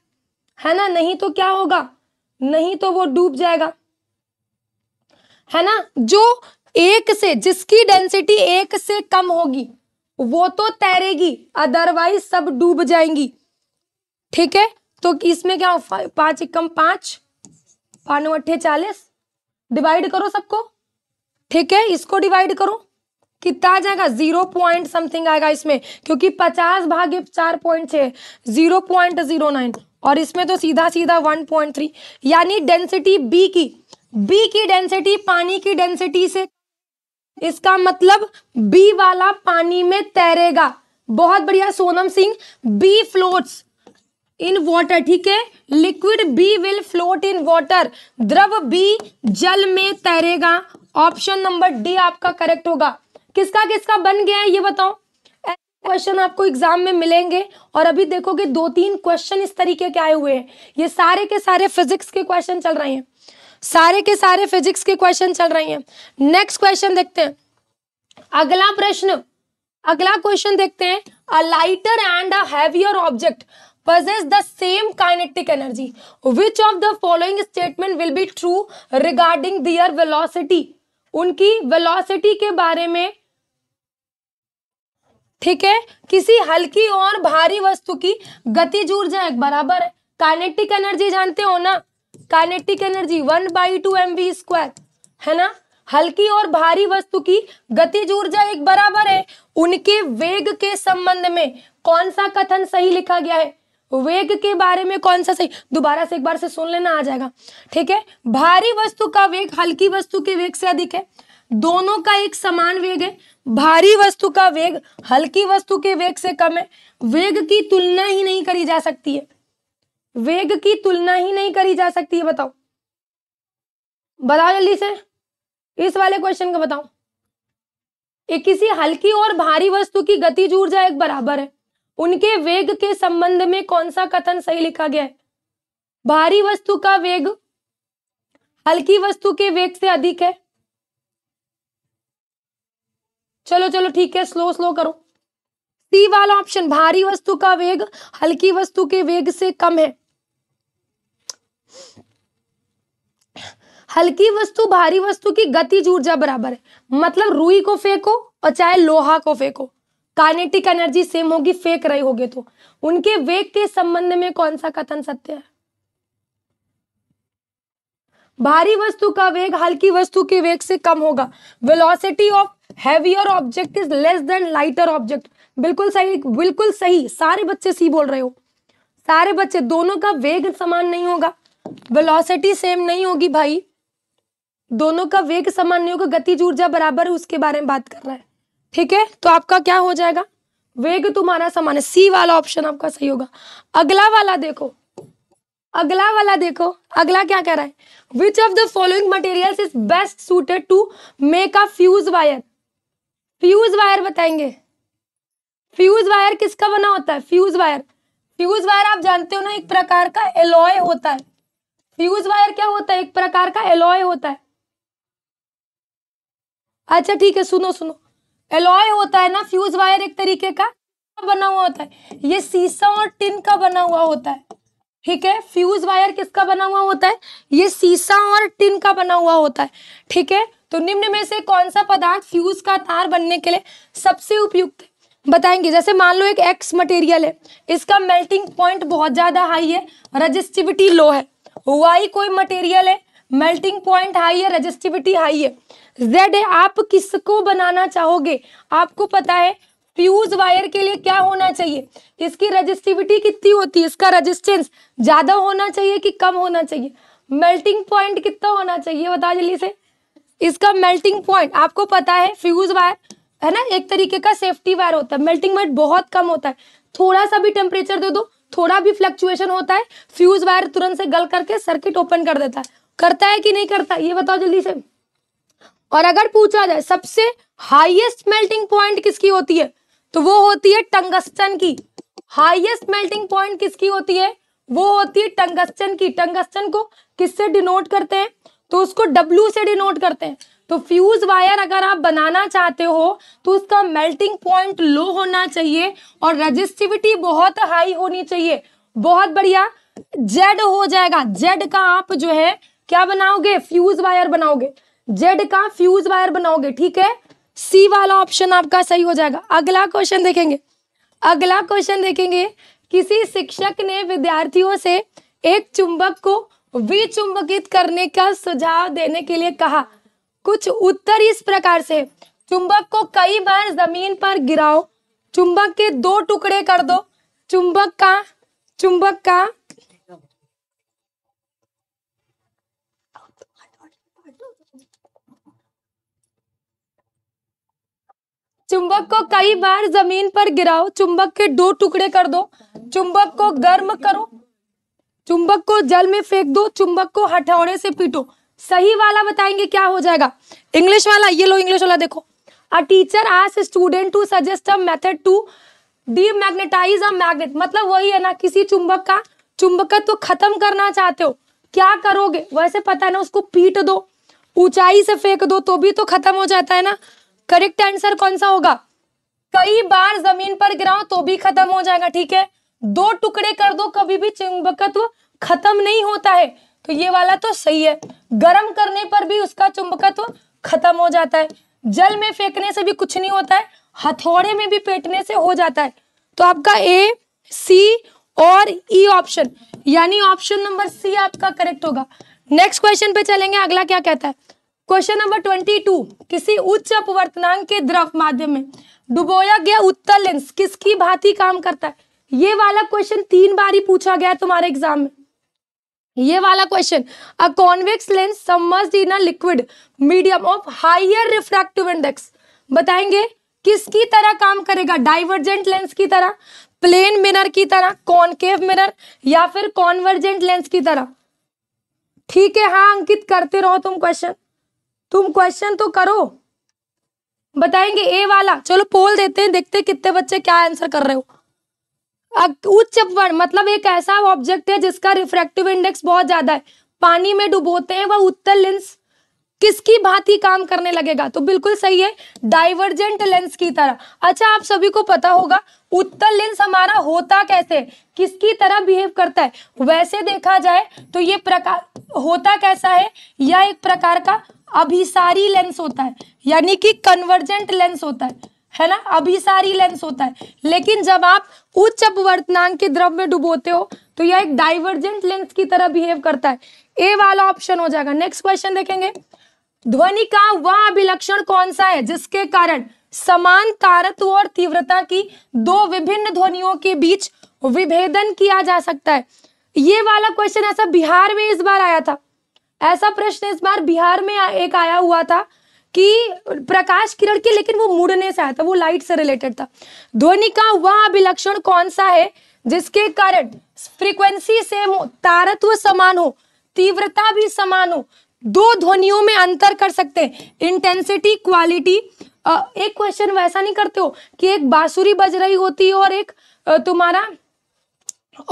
A: है ना नहीं तो क्या होगा नहीं तो वो डूब जाएगा है ना जो एक से जिसकी डेंसिटी एक से कम होगी वो तो तैरेगी अदरवाइज सब डूब जाएंगी ठीक है तो इसमें क्या हो पांच एकम पांच पानो अट्ठे चालीस डिवाइड करो सबको ठीक है इसको डिवाइड करो कितना आ जाएगा जीरो पॉइंट समथिंग आएगा इसमें क्योंकि पचास भाग्य चार पॉइंट छः जीरो पॉइंट जीरो नाइन और इसमें तो सीधा सीधा वन पॉइंट थ्री यानी डेंसिटी बी की बी की डेंसिटी पानी की डेंसिटी से इसका मतलब बी वाला पानी में तैरेगा बहुत बढ़िया Sonam Singh B floats in water ठीक है liquid B will float in water द्रव बी जल में तैरेगा ऑप्शन नंबर डी आपका करेक्ट होगा किसका किसका बन गया है ये बताओ क्वेश्चन आपको एग्जाम में मिलेंगे और अभी देखोगे दो तीन क्वेश्चन इस तरीके के आए हुए हैं ये सारे के सारे फिजिक्स के क्वेश्चन चल रहे हैं सारे के सारे फिजिक्स के क्वेश्चन चल रहे हैं नेक्स्ट क्वेश्चन देखते हैं अगला प्रश्न अगला क्वेश्चन देखते हैं a lighter and a heavier object possess the same kinetic energy which of the following statement will be true regarding their velocity उनकी velocity के बारे में ठीक है किसी हल्की और भारी वस्तु की गतिज ऊर्जा एक बराबर है काइनेटिक एनर्जी जानते हो ना kinetic energy one by two M V square है ना हल्की और भारी वस्तु की गति ऊर्जा एक बराबर है उनके वेग के संबंध में कौन सा कथन सही लिखा गया है वेग के बारे में कौन सा सही दोबारा से एक बार से सुन लेना आ जाएगा ठीक है भारी वस्तु का वेग हल्की वस्तु के वेग से अधिक है दोनों का एक समान वेग है भारी वस्तु का वेग हल्की वस्तु के वेग से कम है वेग की तुलना ही नहीं करी जा सकती है वेग की तुलना ही नहीं करी जा सकती है बताओ बताओ जल्दी से इस वाले क्वेश्चन का बताओ एक किसी हल्की और भारी वस्तु की गतिज ऊर्जा एक बराबर है उनके वेग के संबंध में कौन सा कथन सही लिखा गया है भारी वस्तु का वेग हल्की वस्तु के वेग से अधिक है चलो चलो ठीक है स्लो स्लो करो सी वाला ऑप्शन भारी वस्तु का वेग हल्की वस्तु के वेग से कम है हल्की वस्तु भारी वस्तु की गतिज ऊर्जा बराबर है मतलब रुई को फेंको और चाहे लोहा को फेंको काइनेटिक एनर्जी सेम होगी फेक रहे होगी तो उनके वेग के संबंध में कौन सा कथन सत्य है भारी वस्तु का वेग हल्की वस्तु के वेग से कम होगा velocity of heavier object is less than lighter object बिल्कुल सही बिल्कुल सही सारे बच्चे सी बोल रहे हो सारे बच्चे दोनों का वेग समान नहीं होगा वेलोसिटी सेम नहीं होगी भाई दोनों का वेग समान नहीं होगा गतिज ऊर्जा बराबर है उसके बारे में बात कर रहा है ठीक है तो आपका क्या हो जाएगा वेग तुम्हारा समान है सी वाला ऑप्शन आपका सही होगा अगला वाला देखो अगला वाला देखो अगला क्या कह रहा है which of the following material is best suited to make a fuse wire fuse wire बताएंगे फ्यूज वायर किसका बना होता है फ्यूज वायर फ्यूज वायर आप जानते हो ना एक प्रकार का एलॉय होता है फ्यूज वायर क्या होता है एक प्रकार का एलॉय होता है अच्छा ठीक है सुनो सुनो एलॉय होता है ना फ्यूज वायर एक तरीके का बना हुआ होता है ये सीसा और टिन का बना हुआ होता है ठीक है फ्यूज वायर किसका बना हुआ होता है ये सीसा और टिन का बना हुआ होता है ठीक है तो निम्न में से कौन सा पदार्थ फ्यूज का तार बनने के लिए सबसे उपयुक्त है बताएंगे जैसे मान लो एक एक्स मटेरियल है इसका मेल्टिंग पॉइंट बहुत ज़्यादा हाई है रजिस्टिविटी लो है वाई कोई मटेरियल है मेल्टिंग पॉइंट हाई है रजिस्टिविटी हाई है जेड है आप किसको बनाना चाहोगे आपको पता है फ्यूज वायर के लिए क्या होना चाहिए इसकी रजिस्टिविटी कितनी होती है इसका रजिस्टेंस ज़्यादा होना चाहिए कि कम होना चाहिए मेल्टिंग पॉइंट कितना होना चाहिए बता जल्दी से इसका मेल्टिंग पॉइंट आपको पता है फ्यूज वायर है ना एक तरीके का सेफ्टी वायर होता है मेल्टिंग पॉइंट बहुत कम होता है थोड़ा सा भी टेम्परेचर दे दो थोड़ा भी फ्लक्चुएशन होता है फ्यूज वायर तुरंत से गल करके सर्किट ओपन कर देता है करता है कि नहीं करता ये बताओ जल्दी से और अगर पूछा जाए सबसे हाईएस्ट मेल्टिंग पॉइंट किसकी होती है तो वो होती है टंगस्टन की हाईएस्ट मेल्टिंग पॉइंट किसकी होती है वो होती है टंगस्टन की टंगस्टन को किससे डिनोट करते हैं तो उसको डब्ल्यू से डिनोट करते हैं तो फ्यूज वायर अगर आप बनाना चाहते हो तो उसका मेल्टिंग पॉइंट लो होना चाहिए और रजिस्टिविटी बहुत हाई होनी चाहिए बहुत बढ़िया जेड हो जाएगा जेड का आप जो है क्या बनाओगे फ्यूज वायर बनाओगे जेड का फ्यूज वायर बनाओगे ठीक है सी वाला ऑप्शन आपका सही हो जाएगा अगला क्वेश्चन देखेंगे अगला क्वेश्चन देखेंगे किसी शिक्षक ने विद्यार्थियों से एक चुंबक को विचुंबकित करने का सुझाव देने के लिए कहा कुछ उत्तर इस प्रकार से चुंबक को कई बार जमीन पर गिराओ चुंबक के दो टुकड़े कर दो चुंबक का चुंबक का चुंबक को कई बार जमीन पर गिराओ चुंबक के दो टुकड़े कर दो चुंबक को गर्म करो चुंबक को जल में फेंक दो चुंबक को हथौड़े से पीटो सही वाला बताएंगे क्या हो जाएगा इंग्लिश वाला ये लो इंग्लिश वाला देखो अ टीचर आज student to suggest a method to demagnetize a magnet मतलब वही है ना किसी चुंबक का चुंबकत्व तो खत्म करना चाहते हो क्या करोगे वैसे पता है ना उसको पीट दो ऊंचाई से फेंक दो तो भी तो खत्म हो जाता है ना करेक्ट आंसर कौन सा होगा कई बार जमीन पर गिराओ तो भी खत्म हो जाएगा ठीक है दो टुकड़े कर दो कभी भी चुंबकत्व खत्म नहीं होता है तो ये वाला तो सही है गर्म करने पर भी उसका चुंबकत्व खत्म हो जाता है जल में फेंकने से भी कुछ नहीं होता है हथौड़े में भी पेटने से हो जाता है तो आपका ए सी और ई e ऑप्शन यानी ऑप्शन नंबर सी आपका करेक्ट होगा नेक्स्ट क्वेश्चन पे चलेंगे अगला क्या कहता है क्वेश्चन नंबर ट्वेंटी टू किसी उच्च अपवर्तनांक के द्रव माध्यम में डुबोया गया उत्तर लेंस किसकी भांति काम करता है ये वाला क्वेश्चन तीन बार ही पूछा गया तुम्हारे एग्जाम में ये वाला question a convex lens submerged in a liquid medium of higher refractive index बताएंगे किसकी तरह काम करेगा डाइवर्जेंट लेंस की तरह प्लेन मिरर की तरह कॉनकेव मिरर या फिर कॉन्वर्जेंट लेंस की तरह ठीक है हाँ अंकित करते रहो तुम क्वेश्चन तुम क्वेश्चन तो करो बताएंगे ए वाला चलो पोल देते हैं देखते हैं कितने बच्चे क्या आंसर कर रहे हो उच्च वर्ण मतलब एक ऐसा ऑब्जेक्ट है जिसका रिफ्रैक्टिव इंडेक्स बहुत ज्यादा है पानी में डुबोते हैं वह उत्तर लेंस किसकी भांति काम करने लगेगा तो बिल्कुल सही है डाइवर्जेंट लेंस की तरह अच्छा आप सभी को पता होगा उत्तर लेंस हमारा होता कैसे किसकी तरह बिहेव करता है वैसे देखा जाए तो ये प्रकार होता कैसा है या एक प्रकार का अभिसारी लेंस होता है यानी कि कन्वर्जेंट लेंस होता है है ना अभिसारी लेंस होता है लेकिन जब आप उच्च अपवर्तनांक के द्रव में डुबोते हो तो यह एक डाइवर्जेंट लेंस की तरह बिहेव करता है ए वाला ऑप्शन हो जाएगा नेक्स्ट क्वेश्चन देखेंगे ध्वनि का वह अभिलक्षण कौन सा है जिसके कारण समान कारत्व और तीव्रता की दो विभिन्न ध्वनियों के बीच विभेदन किया जा सकता है ये वाला क्वेश्चन ऐसा बिहार में इस बार आया था ऐसा प्रश्न इस बार बिहार में एक आया हुआ था कि प्रकाश किरण के लेकिन वो मुड़ने से आया था वो लाइट से रिलेटेड था ध्वनि का वह अभिलक्षण कौन सा है जिसके कारण फ्रीक्वेंसी सेम हो तारत्व समान हो तीव्रता भी समान हो दो ध्वनियों में अंतर कर सकते हैं इंटेंसिटी क्वालिटी एक क्वेश्चन वैसा नहीं करते हो कि एक बांसुरी बज रही होती है और एक तुम्हारा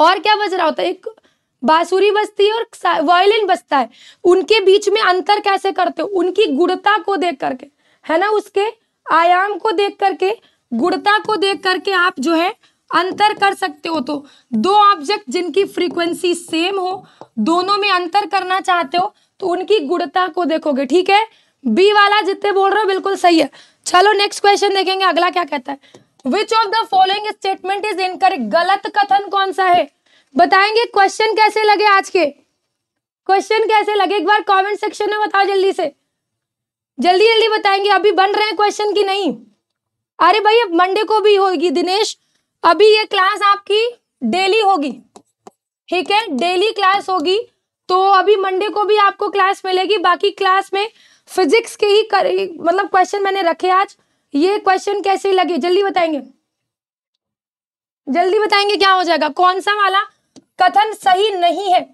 A: और क्या बज रहा होता है एक बांसुरी बजती है और वायलिन बजता है उनके बीच में अंतर कैसे करते हो उनकी गुणता को देख करके है ना उसके आयाम को देख करके गुणता को देख करके आप जो है अंतर कर सकते हो तो दो ऑब्जेक्ट जिनकी फ्रीक्वेंसी सेम हो दोनों में अंतर करना चाहते हो तो उनकी गुणता को देखोगे ठीक है बी वाला जितने बोल रहे हो बिल्कुल सही है चलो नेक्स्ट क्वेश्चन देखेंगे अगला क्या कहता है which of the following statement is incorrect गलत कथन कौन सा है बताएंगे क्वेश्चन कैसे लगे आज के क्वेश्चन कैसे लगे एक बार कमेंट सेक्शन में बताओ जल्दी से जल्दी जल्दी बताएंगे अभी बन रहे हैं क्वेश्चन की नहीं अरे भाई अब मंडे को भी होगी दिनेश अभी ये क्लास आपकी डेली होगी ठीक है डेली क्लास होगी तो अभी मंडे को भी आपको क्लास मिलेगी बाकी क्लास में फिजिक्स के ही कर, मतलब क्वेश्चन मैंने रखे आज ये क्वेश्चन कैसे लगे जल्दी बताएंगे जल्दी बताएंगे क्या हो जाएगा कौन सा वाला कथन सही नहीं है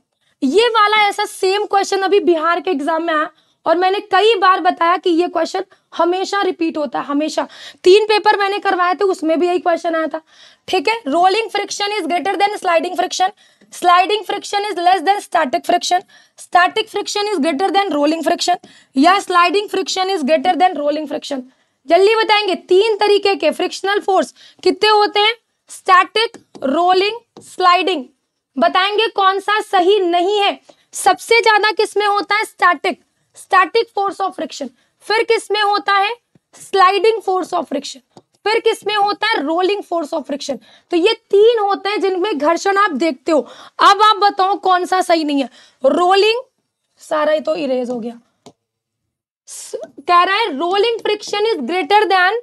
A: ये वाला ऐसा सेम क्वेश्चन अभी बिहार के एग्जाम में आया और मैंने कई बार बताया कि ये क्वेश्चन हमेशा रिपीट होता है हमेशा तीन पेपर मैंने करवाए थे उसमें भी यही क्वेश्चन आया था ठीक है rolling friction is greater than sliding friction sliding friction is less than static friction static friction is greater than rolling friction या sliding friction is greater than rolling friction जल्दी बताएंगे तीन तरीके के फ्रिक्शनल फोर्स कितने होते हैं स्टैटिक रोलिंग स्लाइडिंग बताएंगे कौन सा सही नहीं है सबसे ज्यादा किसमें होता है static static force of friction फिर किसमें होता है स्लाइडिंग फोर्स ऑफ फ्रिक्शन फिर किसमें होता है रोलिंग फोर्स ऑफ फ्रिक्शन तो ये तीन होते हैं जिनमें घर्षण आप देखते हो अब आप बताओ कौन सा सही नहीं है रोलिंग सारा ही तो इरेज हो गया कह रहा है rolling friction is greater than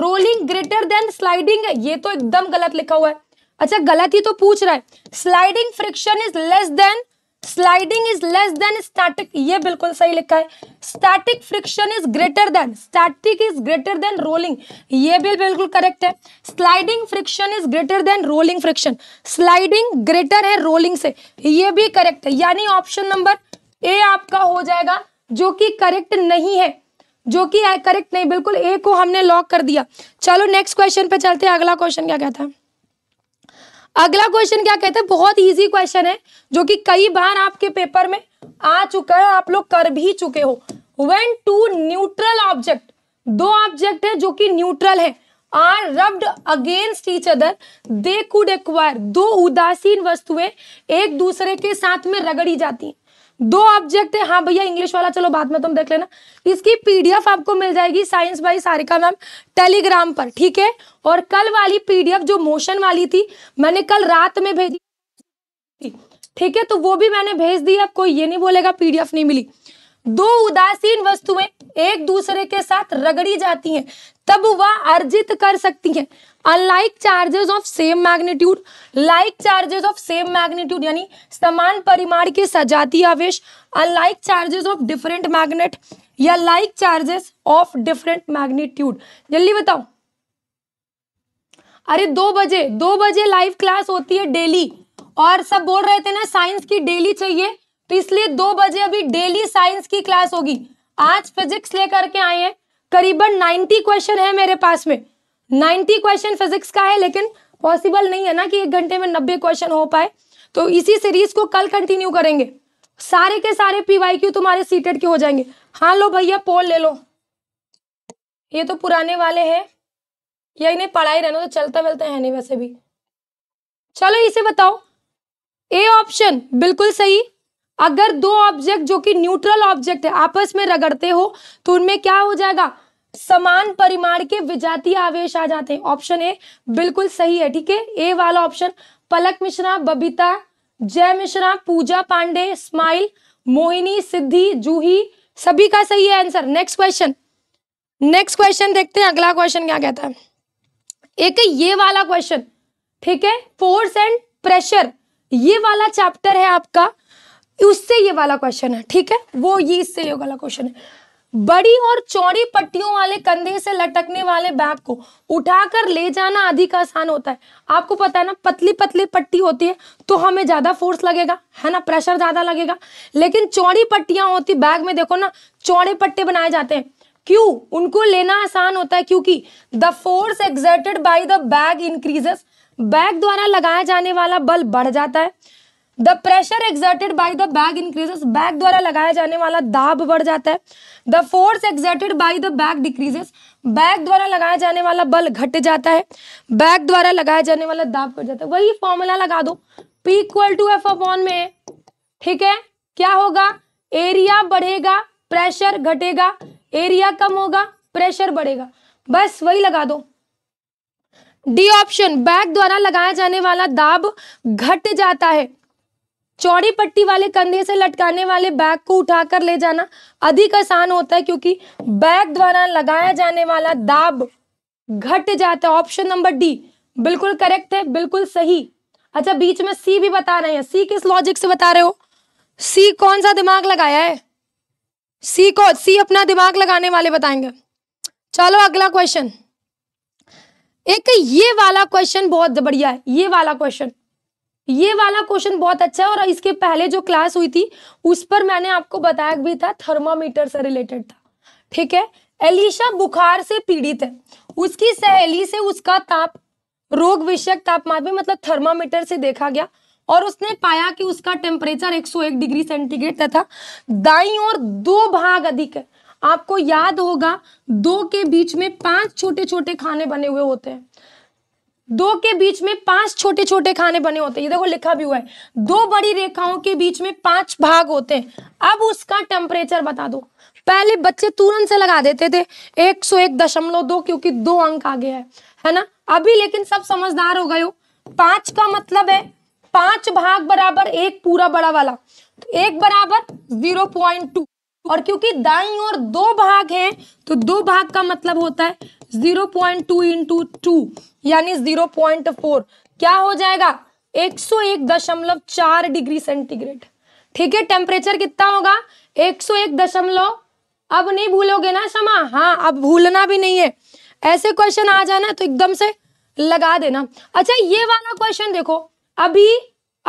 A: rolling greater than sliding ये तो एकदम गलत लिखा हुआ है अच्छा गलत ही तो पूछ रहा है sliding friction is less than sliding is less than static ये बिल्कुल सही लिखा है static friction is greater than static is greater than rolling ये भी बिल्कुल करेक्ट है sliding friction is greater than rolling friction sliding greater है रोलिंग से ये भी करेक्ट है यानी ऑप्शन नंबर ए आपका हो जाएगा जो कि करेक्ट नहीं है जो कि करेक्ट नहीं बिल्कुल ए को हमने लॉक कर दिया चलो नेक्स्ट क्वेश्चन पे चलते हैं अगला क्वेश्चन क्या कहता है अगला क्वेश्चन क्या कहते हैं बहुत इजी क्वेश्चन है जो कि कई बार आपके पेपर में आ चुका है आप लोग कर भी चुके हो वेन टू न्यूट्रल ऑब्जेक्ट दो ऑब्जेक्ट है जो कि न्यूट्रल है are rubbed against each other they could acquire दो उदासीन वस्तुएं एक दूसरे के साथ में रगड़ी जाती हैं दो ऑब्जेक्ट है हाँ भैया इंग्लिश वाला चलो बाद में तुम देख लेना इसकी पीडीएफ आपको मिल जाएगी science by Sarika ma'am Telegram पर ठीक है और कल वाली पीडीएफ जो मोशन वाली थी मैंने कल रात में भेजी ठीक है तो वो भी मैंने भेज दी अब कोई ये नहीं बोलेगा पीडीएफ नहीं मिली दो उदासीन वस्तुएं एक दूसरे के साथ रगड़ी जाती हैं तब वह अर्जित कर सकती हैं unlike charges of same magnitude like charges of same magnitude यानी समान परिमाण के सजातीय आवेश unlike charges of different magnet या like charges of different magnitude जल्दी बताओ अरे दो बजे दो बजे लाइव क्लास होती है डेली और सब बोल रहे थे ना साइंस की डेली चाहिए तो इसलिए दो बजे अभी डेली साइंस की क्लास होगी आज फिजिक्स लेकर के आए हैं करीबन 90 क्वेश्चन है मेरे पास में नाइन्टी क्वेश्चन फिजिक्स का है लेकिन पॉसिबल नहीं है ना कि एक घंटे में नब्बे क्वेश्चन हो पाए तो इसी सीरीज को कल कंटिन्यू करेंगे सारे के सारे पीवाई क्यू तुम्हारे सीटेड के हो जाएंगे हाँ लो भैया पोल ले लो ये तो पुराने वाले हैं या इन्हें पढ़ाई रहना तो चलता वलता है नहीं वैसे भी चलो इसे बताओ ए ऑप्शन बिल्कुल सही अगर दो ऑब्जेक्ट जो कि न्यूट्रल ऑब्जेक्ट है आपस में रगड़ते हो तो उनमें क्या हो जाएगा समान परिमाण के विजातीय आवेश आ जाते हैं ऑप्शन ए बिल्कुल सही है ठीक है ए वाला ऑप्शन पलक मिश्रा बबीता जय मिश्रा पूजा पांडे स्माइल मोहिनी सिद्धि जूही सभी का सही है answer next question next question देखते हैं अगला क्वेश्चन क्या कहता है एक ये वाला क्वेश्चन ठीक है फोर्स एंड प्रेशर ये वाला चैप्टर है आपका उससे ये वाला क्वेश्चन है ठीक है वो ये इससे ये वाला क्वेश्चन है बड़ी और चौड़ी पट्टियों वाले कंधे से लटकने वाले बैग को उठाकर ले जाना अधिक आसान होता है आपको पता है ना पतली पतली पट्टी होती है तो हमें ज़्यादा फोर्स लगेगा है ना प्रेशर ज़्यादा लगेगा लेकिन चौड़ी पट्टियां होती बैग में देखो ना चौड़े पट्टे बनाए जाते हैं क्यों उनको लेना आसान होता है क्योंकि the force exerted by the bag increases bag द्वारा लगाया जाने वाला बल बढ़ जाता है the pressure exerted by the bag increases bag द्वारा लगाया जाने वाला दाब बढ़ जाता है the force exerted by the bag decreases bag द्वारा लगाया जाने वाला बल घट जाता है बैग द्वारा लगाया जाने वाला दाब घट जाता है वही फॉर्मूला लगा दो P equal to F upon में ठीक है क्या होगा एरिया बढ़ेगा प्रेशर घटेगा एरिया कम होगा प्रेशर बढ़ेगा बस वही लगा दो डी ऑप्शन बैग द्वारा लगाया जाने वाला दाब घट जाता है चौड़ी पट्टी वाले कंधे से लटकाने वाले बैग को उठाकर ले जाना अधिक आसान होता है क्योंकि बैग द्वारा लगाया जाने वाला दाब घट जाता है ऑप्शन नंबर डी बिल्कुल करेक्ट है बिल्कुल सही अच्छा बीच में सी भी बता रहे हैं सी किस लॉजिक से बता रहे हो सी कौन सा दिमाग लगाया है सी को सी अपना दिमाग लगाने वाले बताएंगे चलो अगला क्वेश्चन एक ये वाला क्वेश्चन बहुत बढ़िया है ये वाला क्वेश्चन ये वाला क्वेश्चन बहुत अच्छा है और इसके पहले जो क्लास हुई थी उस पर मैंने आपको बताया भी था थर्मामीटर से रिलेटेड था ठीक है एलिशा बुखार से पीड़ित है उसकी सहेली से उसका ताप रोग विषयक तापमान में मतलब थर्मामीटर से देखा गया और उसने पाया कि उसका टेम्परेचर 101 डिग्री सेंटीग्रेड तथा दाई और दो भाग अधिक है आपको याद होगा दो के बीच में पांच छोटे छोटे खाने बने हुए होते हैं दो के बीच में पांच छोटे छोटे खाने बने होते हैं ये देखो लिखा भी हुआ है दो बड़ी रेखाओं के बीच में पांच भाग होते हैं अब उसका टेम्परेचर बता दो पहले बच्चे तुरंत से लगा देते थे एक सौ एक दशमलव दो क्योंकि दो अंक आ गया है है ना अभी लेकिन सब समझदार हो गए हो पांच का मतलब है पांच भाग बराबर एक पूरा बड़ा वाला तो एक बराबर जीरो पॉइंट टू और क्योंकि दाई और दो भाग हैं तो दो भाग का मतलब होता है zero point two into two यानी जीरो पॉइंट फोर क्या हो जाएगा एक सौ एक दशमलव चार डिग्री सेंटीग्रेड ठीक है टेम्परेचर कितना होगा एक सौ एक दशमलव अब नहीं भूलोगे ना क्षमा हाँ अब भूलना भी नहीं है ऐसे क्वेश्चन आ जाना तो एकदम से लगा देना अच्छा ये वाला क्वेश्चन देखो अभी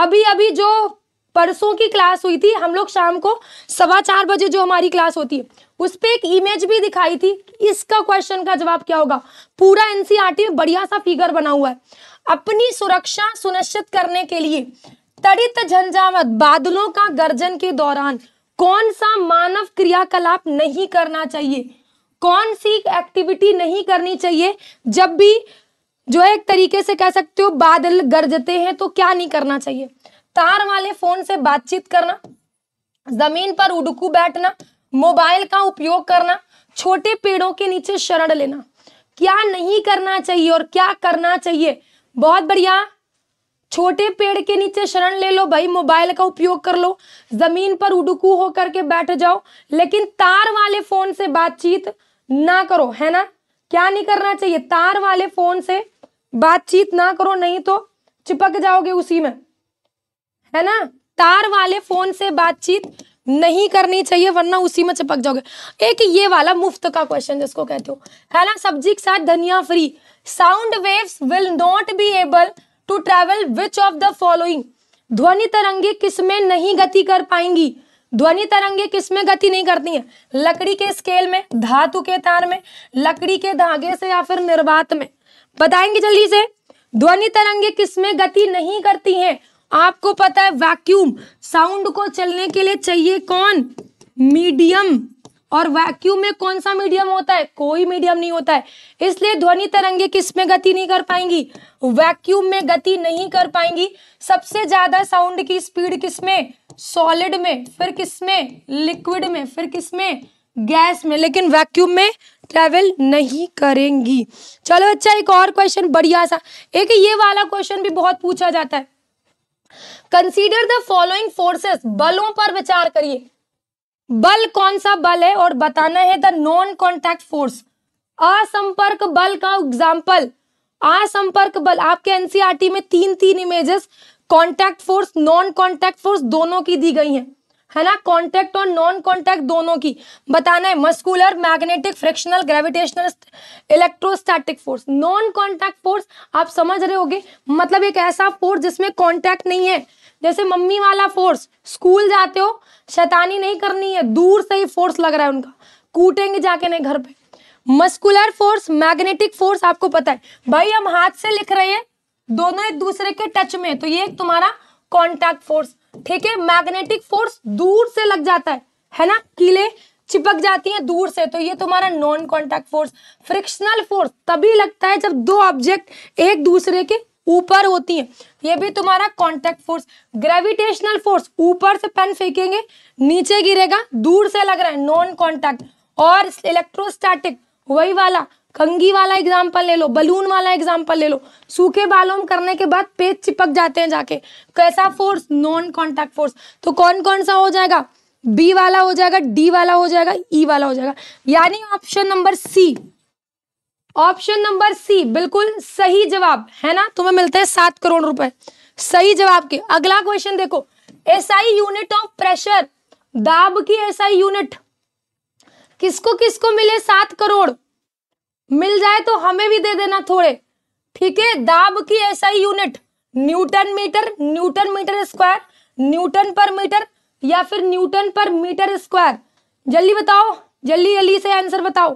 A: अभी अभी जो परसों की क्लास हुई थी हम लोग शाम को सवा चार बजे जो हमारी क्लास होती है उस पर एक इमेज भी दिखाई थी इसका क्वेश्चन का जवाब क्या होगा पूरा एनसीआरटी e में बढ़िया सा फिगर बना हुआ है अपनी सुरक्षा सुनिश्चित करने के लिए तड़ित झंझावत बादलों का गर्जन के दौरान कौन सा मानव क्रियाकलाप नहीं करना चाहिए कौन सी एक्टिविटी नहीं करनी चाहिए जब भी जो है एक तरीके से कह सकते हो बादल गरजते हैं तो क्या नहीं करना चाहिए तार वाले फोन से बातचीत करना जमीन पर उडकू बैठना मोबाइल का उपयोग करना छोटे पेड़ों के नीचे शरण लेना क्या नहीं करना चाहिए और क्या करना चाहिए बहुत बढ़िया छोटे पेड़ के नीचे शरण ले लो भाई मोबाइल का उपयोग कर लो जमीन पर उडकू होकर के बैठ जाओ लेकिन तार वाले फोन से बातचीत ना करो है ना क्या नहीं करना चाहिए तार वाले फोन से बातचीत ना करो नहीं तो चिपक जाओगे उसी में है ना तार वाले फोन से बातचीत नहीं करनी चाहिए वरना उसी में चिपक जाओगे एक ये वाला मुफ्त का क्वेश्चन जिसको कहते हो है ना सब्जी के साथ धनिया free sound waves will not be able to travel which of the following ध्वनि तरंगे किसमें नहीं गति कर पाएंगी ध्वनि तरंगे किसमें गति नहीं करती हैं लकड़ी के स्केल में धातु के तार में लकड़ी के धागे से या फिर निर्वात में बताएंगे जल्दी से ध्वनि तरंगे किसमें गति नहीं करती हैं आपको पता है वैक्यूम साउंड को चलने के लिए चाहिए कौन मीडियम और वैक्यूम में कौन सा मीडियम होता है कोई मीडियम नहीं होता है इसलिए ध्वनि तरंगे किस में गति नहीं कर पाएंगी वैक्यूम में गति नहीं कर पाएंगी सबसे ज्यादा साउंड की स्पीड किस में सॉलिड में फिर किस में लिक्विड में फिर किस में गैस में लेकिन वैक्यूम में ट्रेवल नहीं करेंगी चलो अच्छा एक और क्वेश्चन बढ़िया सा एक ये वाला क्वेश्चन भी बहुत पूछा जाता है कंसीडर द फॉलोइंग फोर्सेस बलों पर विचार करिए बल कौन सा बल है और बताना है द नॉन कॉन्टैक्ट फोर्स असंपर्क बल का एग्जाम्पल असंपर्क बल आपके एनसीआरटी e में तीन तीन images contact force non contact force दोनों की दी गई हैं है ना कॉन्टैक्ट और नॉन कॉन्टैक्ट दोनों की बताना है muscular magnetic frictional gravitational electrostatic force non contact force आप समझ रहे होगे मतलब एक ऐसा फोर्स जिसमें कॉन्टैक्ट नहीं है जैसे मम्मी वाला फोर्स स्कूल जाते हो शैतानी नहीं करनी है दूर से ही फोर्स लग रहा है उनका कूटेंगे जाके नहीं घर पे मस्कुलर फोर्स मैग्नेटिक फोर्स आपको पता है भाई हम हाथ से लिख रहे हैं दोनों एक दूसरे के टच में तो ये तुम्हारा कॉन्टैक्ट फोर्स ठीक है मैग्नेटिक फोर्स दूर से लग जाता है है ना कीले चिपक जाती हैं दूर से तो ये तुम्हारा non contact force frictional force तभी लगता है जब दो ऑब्जेक्ट एक दूसरे के ऊपर होती हैं ये भी तुम्हारा कॉन्टेक्ट फोर्स ग्रेविटेशनल फोर्स ऊपर से पेन फेंकेंगे नीचे गिरेगा दूर से लग रहा है नॉन कॉन्टेक्ट और इलेक्ट्रोस्टैटिक वही वाला कंगी वाला एग्जाम्पल ले लो बलून वाला एग्जाम्पल ले लो सूखे बालों में करने के बाद पेज चिपक जाते हैं जाके कैसा फोर्स नॉन कॉन्टैक्ट फोर्स तो, तो कौन कौन सा हो जाएगा बी वाला हो जाएगा डी वाला हो जाएगा ई e वाला हो जाएगा यानी option number C option number C बिल्कुल सही जवाब है ना तुम्हें मिलते हैं सात करोड़ रुपए सही जवाब के अगला क्वेश्चन देखो एसआई यूनिट ऑफ प्रेशर दाब की एसआई यूनिट किसको किसको मिले सात करोड़ मिल जाए तो हमें भी दे देना थोड़े ठीक है दाब की ही unit newton metre newton metre square newton per metre या फिर न्यूटन पर मीटर स्क्वायर जल्दी बताओ जल्दी जल्दी से आंसर बताओ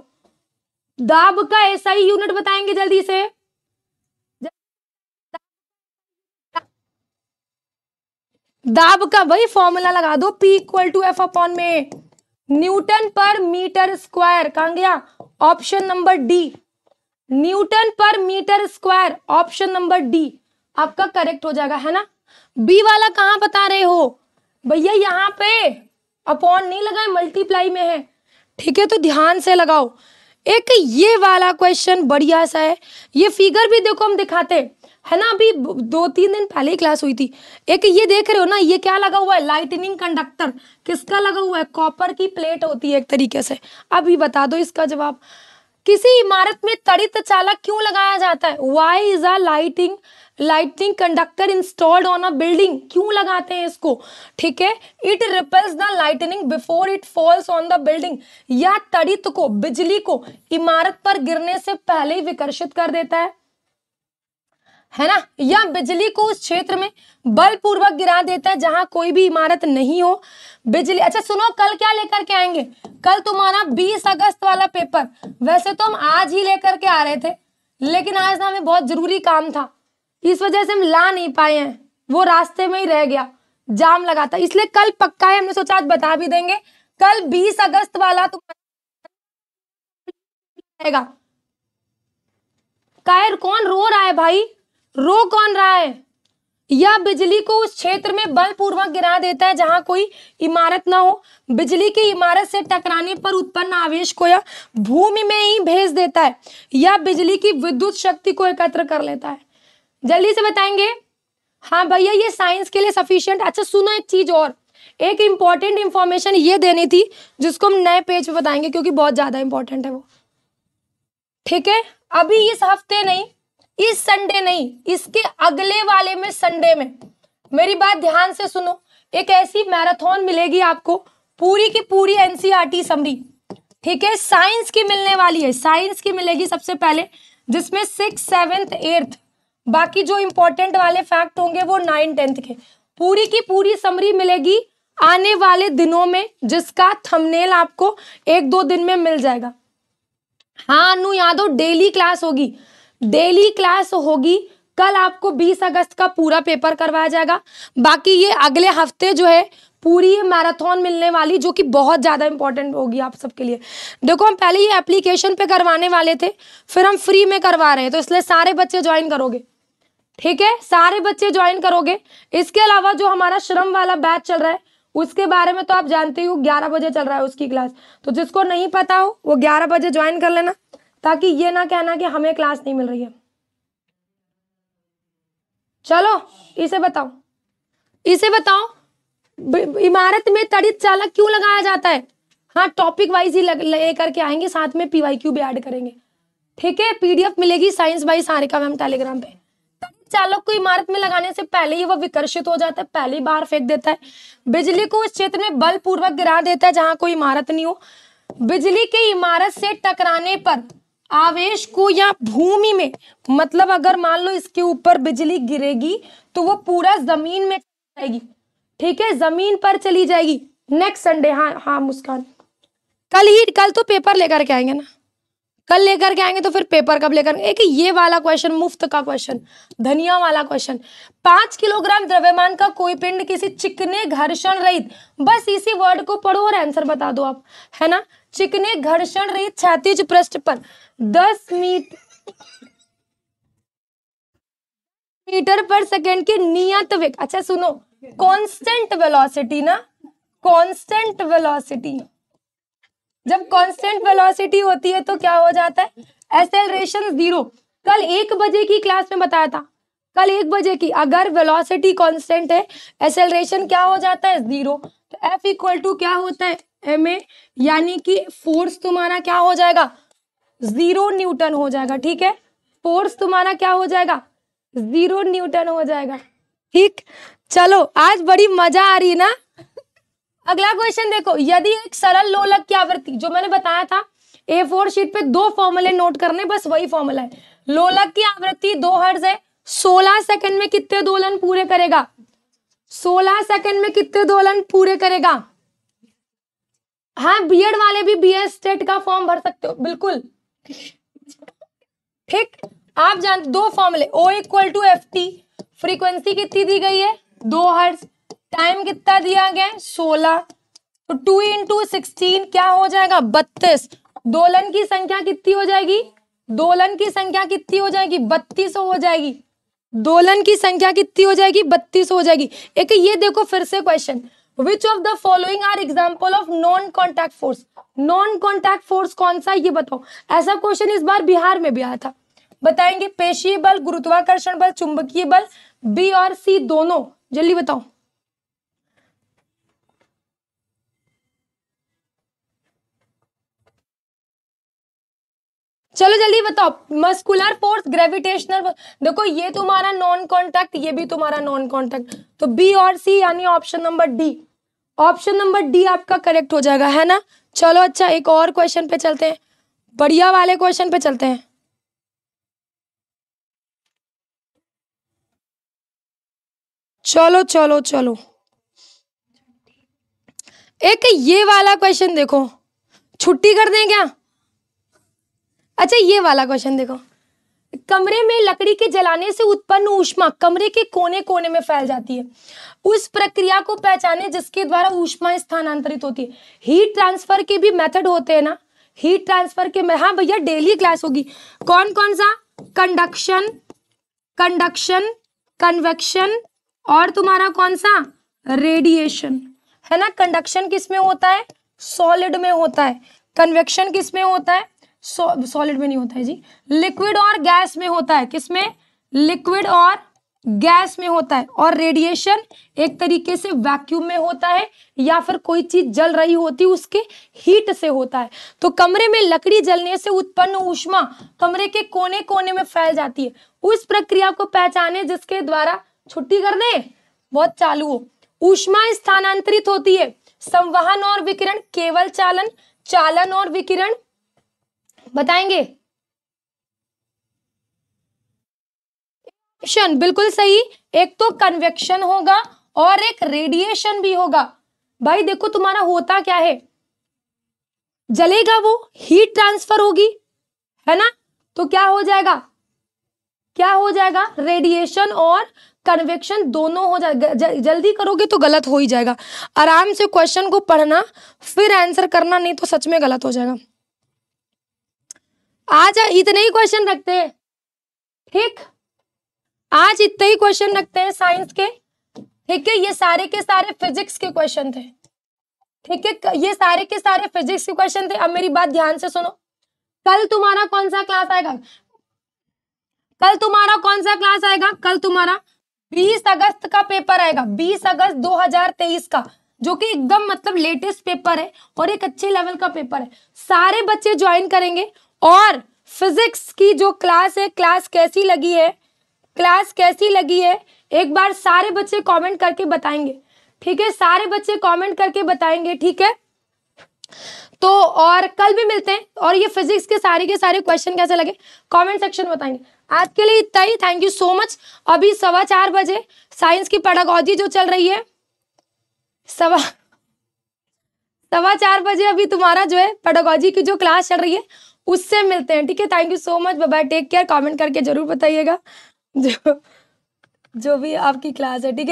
A: दाब का ऐसा ही यूनिट बताएंगे जल्दी से दाब का वही फॉर्मूला लगा दो P equal to F upon में न्यूटन पर मीटर स्क्वायर कहा गया option number D newton per metre square option number D आपका करेक्ट हो जाएगा है ना बी वाला कहा बता रहे हो भैया यहाँ पे अपॉन नहीं लगाए मल्टीप्लाई में है ठीक है तो ध्यान से लगाओ एक ये वाला क्वेश्चन बढ़िया सा है ये फिगर भी देखो हम दिखाते है ना अभी दो तीन दिन पहले ही क्लास हुई थी एक ये देख रहे हो ना ये क्या लगा हुआ है लाइटनिंग कंडक्टर किसका लगा हुआ है कॉपर की प्लेट होती है एक तरीके से अभी बता दो इसका जवाब किसी इमारत में तड़ित चालक क्यों लगाया जाता है why is a lighting lighting conductor installed on a building क्यों लगाते हैं इसको ठीक है it repels the lightning before it falls on the building या तड़ित को बिजली को इमारत पर गिरने से पहले ही विकर्षित कर देता है है ना या बिजली को उस क्षेत्र में बलपूर्वक गिरा देता है जहां कोई भी इमारत नहीं हो बिजली अच्छा सुनो कल क्या लेकर के आएंगे कल तुम्हारा तो 20 अगस्त वाला पेपर वैसे तो हम आज ही लेकर के आ रहे थे लेकिन आज ना हमें बहुत जरूरी काम था इस वजह से हम ला नहीं पाए हैं वो रास्ते में ही रह गया जाम लगा था इसलिए कल पक्का है हमने सोचा आज बता भी देंगे कल बीस अगस्त वाला तुम्हारा तो कौन रो रहा है भाई रो कौन रहा है या बिजली को उस क्षेत्र में बलपूर्वक गिरा देता है जहां कोई इमारत ना हो बिजली की इमारत से टकराने पर उत्पन्न आवेश को या भूमि में ही भेज देता है या बिजली की विद्युत शक्ति को एकत्र कर लेता है जल्दी से बताएंगे हाँ भैया ये साइंस के लिए सफिशियंट अच्छा सुनो एक चीज और एक इंपॉर्टेंट इंफॉर्मेशन ये देनी थी जिसको हम नए पेज पे बताएंगे क्योंकि बहुत ज़्यादा इंपॉर्टेंट है वो ठीक है अभी इस हफ्ते नहीं इस संडे नहीं इसके अगले वाले में संडे में मेरी बात ध्यान से सुनो एक ऐसी मैराथन मिलेगी आपको पूरी की पूरी एनसीआरटी e समरी ठीक है साइंस की मिलने वाली है साइंस की मिलेगी सबसे पहले जिसमें सिक्स सेवेंथ एट्थ बाकी जो इंपॉर्टेंट वाले फैक्ट होंगे वो नाइन टेंथ के पूरी की पूरी समरी मिलेगी आने वाले दिनों में जिसका थंबनेल आपको एक दो दिन में मिल जाएगा हाँ अनु यादव डेली क्लास होगी डेली क्लास होगी कल आपको 20 अगस्त का पूरा पेपर करवाया जाएगा बाकी ये अगले हफ्ते जो है पूरी मैराथन मिलने वाली जो कि बहुत ज़्यादा इंपॉर्टेंट होगी आप सबके लिए देखो हम पहले ये एप्लीकेशन पे करवाने वाले थे फिर हम फ्री में करवा रहे हैं तो इसलिए सारे बच्चे ज्वाइन करोगे ठीक है सारे बच्चे ज्वाइन करोगे इसके अलावा जो हमारा श्रम वाला बैच चल रहा है उसके बारे में तो आप जानते ही हो ग्यारह बजे चल रहा है उसकी क्लास तो जिसको नहीं पता हो वो ग्यारह बजे ज्वाइन कर लेना ताकि ये ना कहना कि हमें क्लास नहीं मिल रही है चलो इसे बताओ इसे बताओ इमारत में तड़ित चालक क्यों लगाया जाता है हाँ टॉपिक वाइज ही ले करके आएंगे साथ में पीवाई क्यू भी ऐड करेंगे ठीक है पीडीएफ मिलेगी science by Sarika ma'am Telegram पे चालक को इमारत में लगाने से पहले ही वह विकर्षित हो जाता है पहले ही बाहर फेंक देता है बिजली को उस क्षेत्र में बलपूर्वक गिरा देता है जहां कोई इमारत नहीं हो बिजली की इमारत से टकराने पर आवेश को या भूमि में मतलब अगर मान लो इसके ऊपर बिजली गिरेगी तो वो पूरा जमीन में जाएगी ठीक है जमीन पर चली जाएगी नेक्स्ट संडे हाँ हाँ मुस्कान कल ही कल तो पेपर लेकर के आएंगे ना कल लेकर के आएंगे तो फिर पेपर कब लेकर एक ये वाला क्वेश्चन मुफ्त का क्वेश्चन धनिया वाला क्वेश्चन पांच किलोग्राम द्रव्यमान का कोई पिंड किसी चिकने घर्षण रहित बस इसी वर्ड को पढ़ो और आंसर बता दो आप है ना चिकने घर्षण रहित क्षैतिज पृष्ठ पर दस मीट मीटर पर सेकेंड के नियत वेग अच्छा सुनो कांस्टेंट वेलोसिटी ना कांस्टेंट वेलोसिटी जब कांस्टेंट वेलोसिटी होती है तो क्या हो जाता है एसेलरेशन जीरो कल एक बजे की क्लास में बताया था कल एक बजे की अगर वेलोसिटी कांस्टेंट है एसेलरेशन क्या हो जाता है जीरो तो एफ इक्वल टू क्या होता है एम ए यानी कि फोर्स तुम्हारा क्या हो जाएगा जीरो न्यूटन हो जाएगा ठीक है फोर्स तुम्हारा क्या हो जाएगा जीरो न्यूटन हो जाएगा ठीक चलो आज बड़ी मजा आ रही है ना अगला क्वेश्चन देखो यदि एक सरल लोलक की आवृत्ति जो मैंने बताया था ए फोर शीट पे दो फॉर्मूले नोट करने बस वही फॉर्मूला है लोलक की आवृत्ति दो हर्ज है सोलह सेकंड में कितने दोलन पूरे करेगा सोलह सेकंड में कितने दोलन पूरे करेगा हाँ बीएड वाले भी बीएड स्टेट का फॉर्म भर सकते हो बिल्कुल ठीक आप जान दो फॉर्मूले O equal to F T frequency कितनी दी गई है दो हर्ट्ज टाइम कितना दिया गया है सोलह तो टू इंटू सिक्सटीन क्या हो जाएगा बत्तीस दोलन की संख्या कितनी हो जाएगी दोलन की संख्या कितनी हो जाएगी बत्तीस हो जाएगी दोलन की संख्या कितनी हो जाएगी बत्तीस हो जाएगी एक ये देखो फिर से question which of the following are example of non contact force non contact force कौन सा ये बताओ ऐसा क्वेश्चन इस बार बिहार में भी आया था बताएंगे पेशी बल गुरुत्वाकर्षण बल चुंबकीय बल बी और सी दोनों जल्दी बताओ चलो जल्दी बताओ मस्कुलर फोर्स ग्रेविटेशनल देखो ये तुम्हारा नॉन कॉन्टैक्ट ये भी तुम्हारा नॉन कॉन्टैक्ट तो बी और सी यानी option number D option number D आपका करेक्ट हो जाएगा है ना चलो अच्छा एक और क्वेश्चन पे चलते हैं बढ़िया वाले क्वेश्चन पे चलते हैं चलो चलो चलो एक ये वाला क्वेश्चन देखो छुट्टी कर दें क्या अच्छा ये वाला क्वेश्चन देखो कमरे में लकड़ी के जलाने से उत्पन्न ऊष्मा कमरे के कोने कोने में फैल जाती है उस प्रक्रिया को पहचाने जिसके द्वारा ऊष्मा स्थानांतरित होती है हीट ट्रांसफर के भी मेथड होते हैं ना हीट ट्रांसफर के हाँ भैया डेली क्लास होगी कौन कौन सा कंडक्शन कंडक्शन कन्वेक्शन और तुम्हारा कौन सा रेडिएशन है ना कंडक्शन किसमें होता है सॉलिड में होता है कन्वेक्शन किसमें होता है सॉलिड में नहीं होता है जी लिक्विड और गैस में होता है किसमें लिक्विड और गैस में होता है और रेडिएशन एक तरीके से वैक्यूम में होता है या फिर कोई चीज जल रही होती है उसके हीट से होता है तो कमरे में लकड़ी जलने से उत्पन्न ऊष्मा कमरे के कोने कोने में फैल जाती है उस प्रक्रिया को पहचाने जिसके द्वारा छुट्टी कर दे बहुत चालू हो ऊष्मा स्थानांतरित होती है संवहन और विकिरण केवल चालन चालन और विकिरण बताएंगे बिल्कुल सही एक तो कन्वेक्शन होगा और एक रेडिएशन भी होगा भाई देखो तुम्हारा होता क्या है जलेगा वो हीट ट्रांसफर होगी है ना तो क्या हो जाएगा क्या हो जाएगा रेडिएशन और कन्वेक्शन दोनों हो जाएगा जल्दी करोगे तो गलत हो ही जाएगा आराम से क्वेश्चन को पढ़ना फिर आंसर करना नहीं तो सच में गलत हो जाएगा आज इतने ही क्वेश्चन रखते हैं ठीक आज इतने ही क्वेश्चन रखते हैं साइंस के ठीक है ये सारे के सारे फिजिक्स के क्वेश्चन थे ठीक है ये सारे के सारे फिजिक्स के क्वेश्चन थे अब मेरी बात ध्यान से सुनो कल तुम्हारा कौन सा क्लास आएगा कल तुम्हारा कौन सा क्लास आएगा कल तुम्हारा 20 अगस्त का पेपर आएगा 20 अगस्त 2023 का जो कि एकदम मतलब लेटेस्ट पेपर है और एक अच्छे लेवल का पेपर है सारे बच्चे ज्वाइन करेंगे और फिजिक्स की जो क्लास है क्लास कैसी लगी है क्लास कैसी लगी है एक बार सारे बच्चे कमेंट करके बताएंगे ठीक है सारे बच्चे कमेंट करके बताएंगे ठीक है तो और कल भी मिलते हैं और ये फिजिक्स के सारे के सारे क्वेश्चन कैसे लगे कमेंट सेक्शन में बताएंगे आज के लिए इतना ही थैंक यू सो मच अभी सवा चार बजे साइंस की पढ़ागौजी जो चल रही है सवा सवा चार बजे अभी तुम्हारा जो है पढ़ागौजी की जो क्लास चल रही है उससे मिलते हैं ठीक है थैंक यू सो मच बाबा टेक केयर कमेंट करके जरूर बताइएगा जो जो भी आपकी क्लास है ठीक है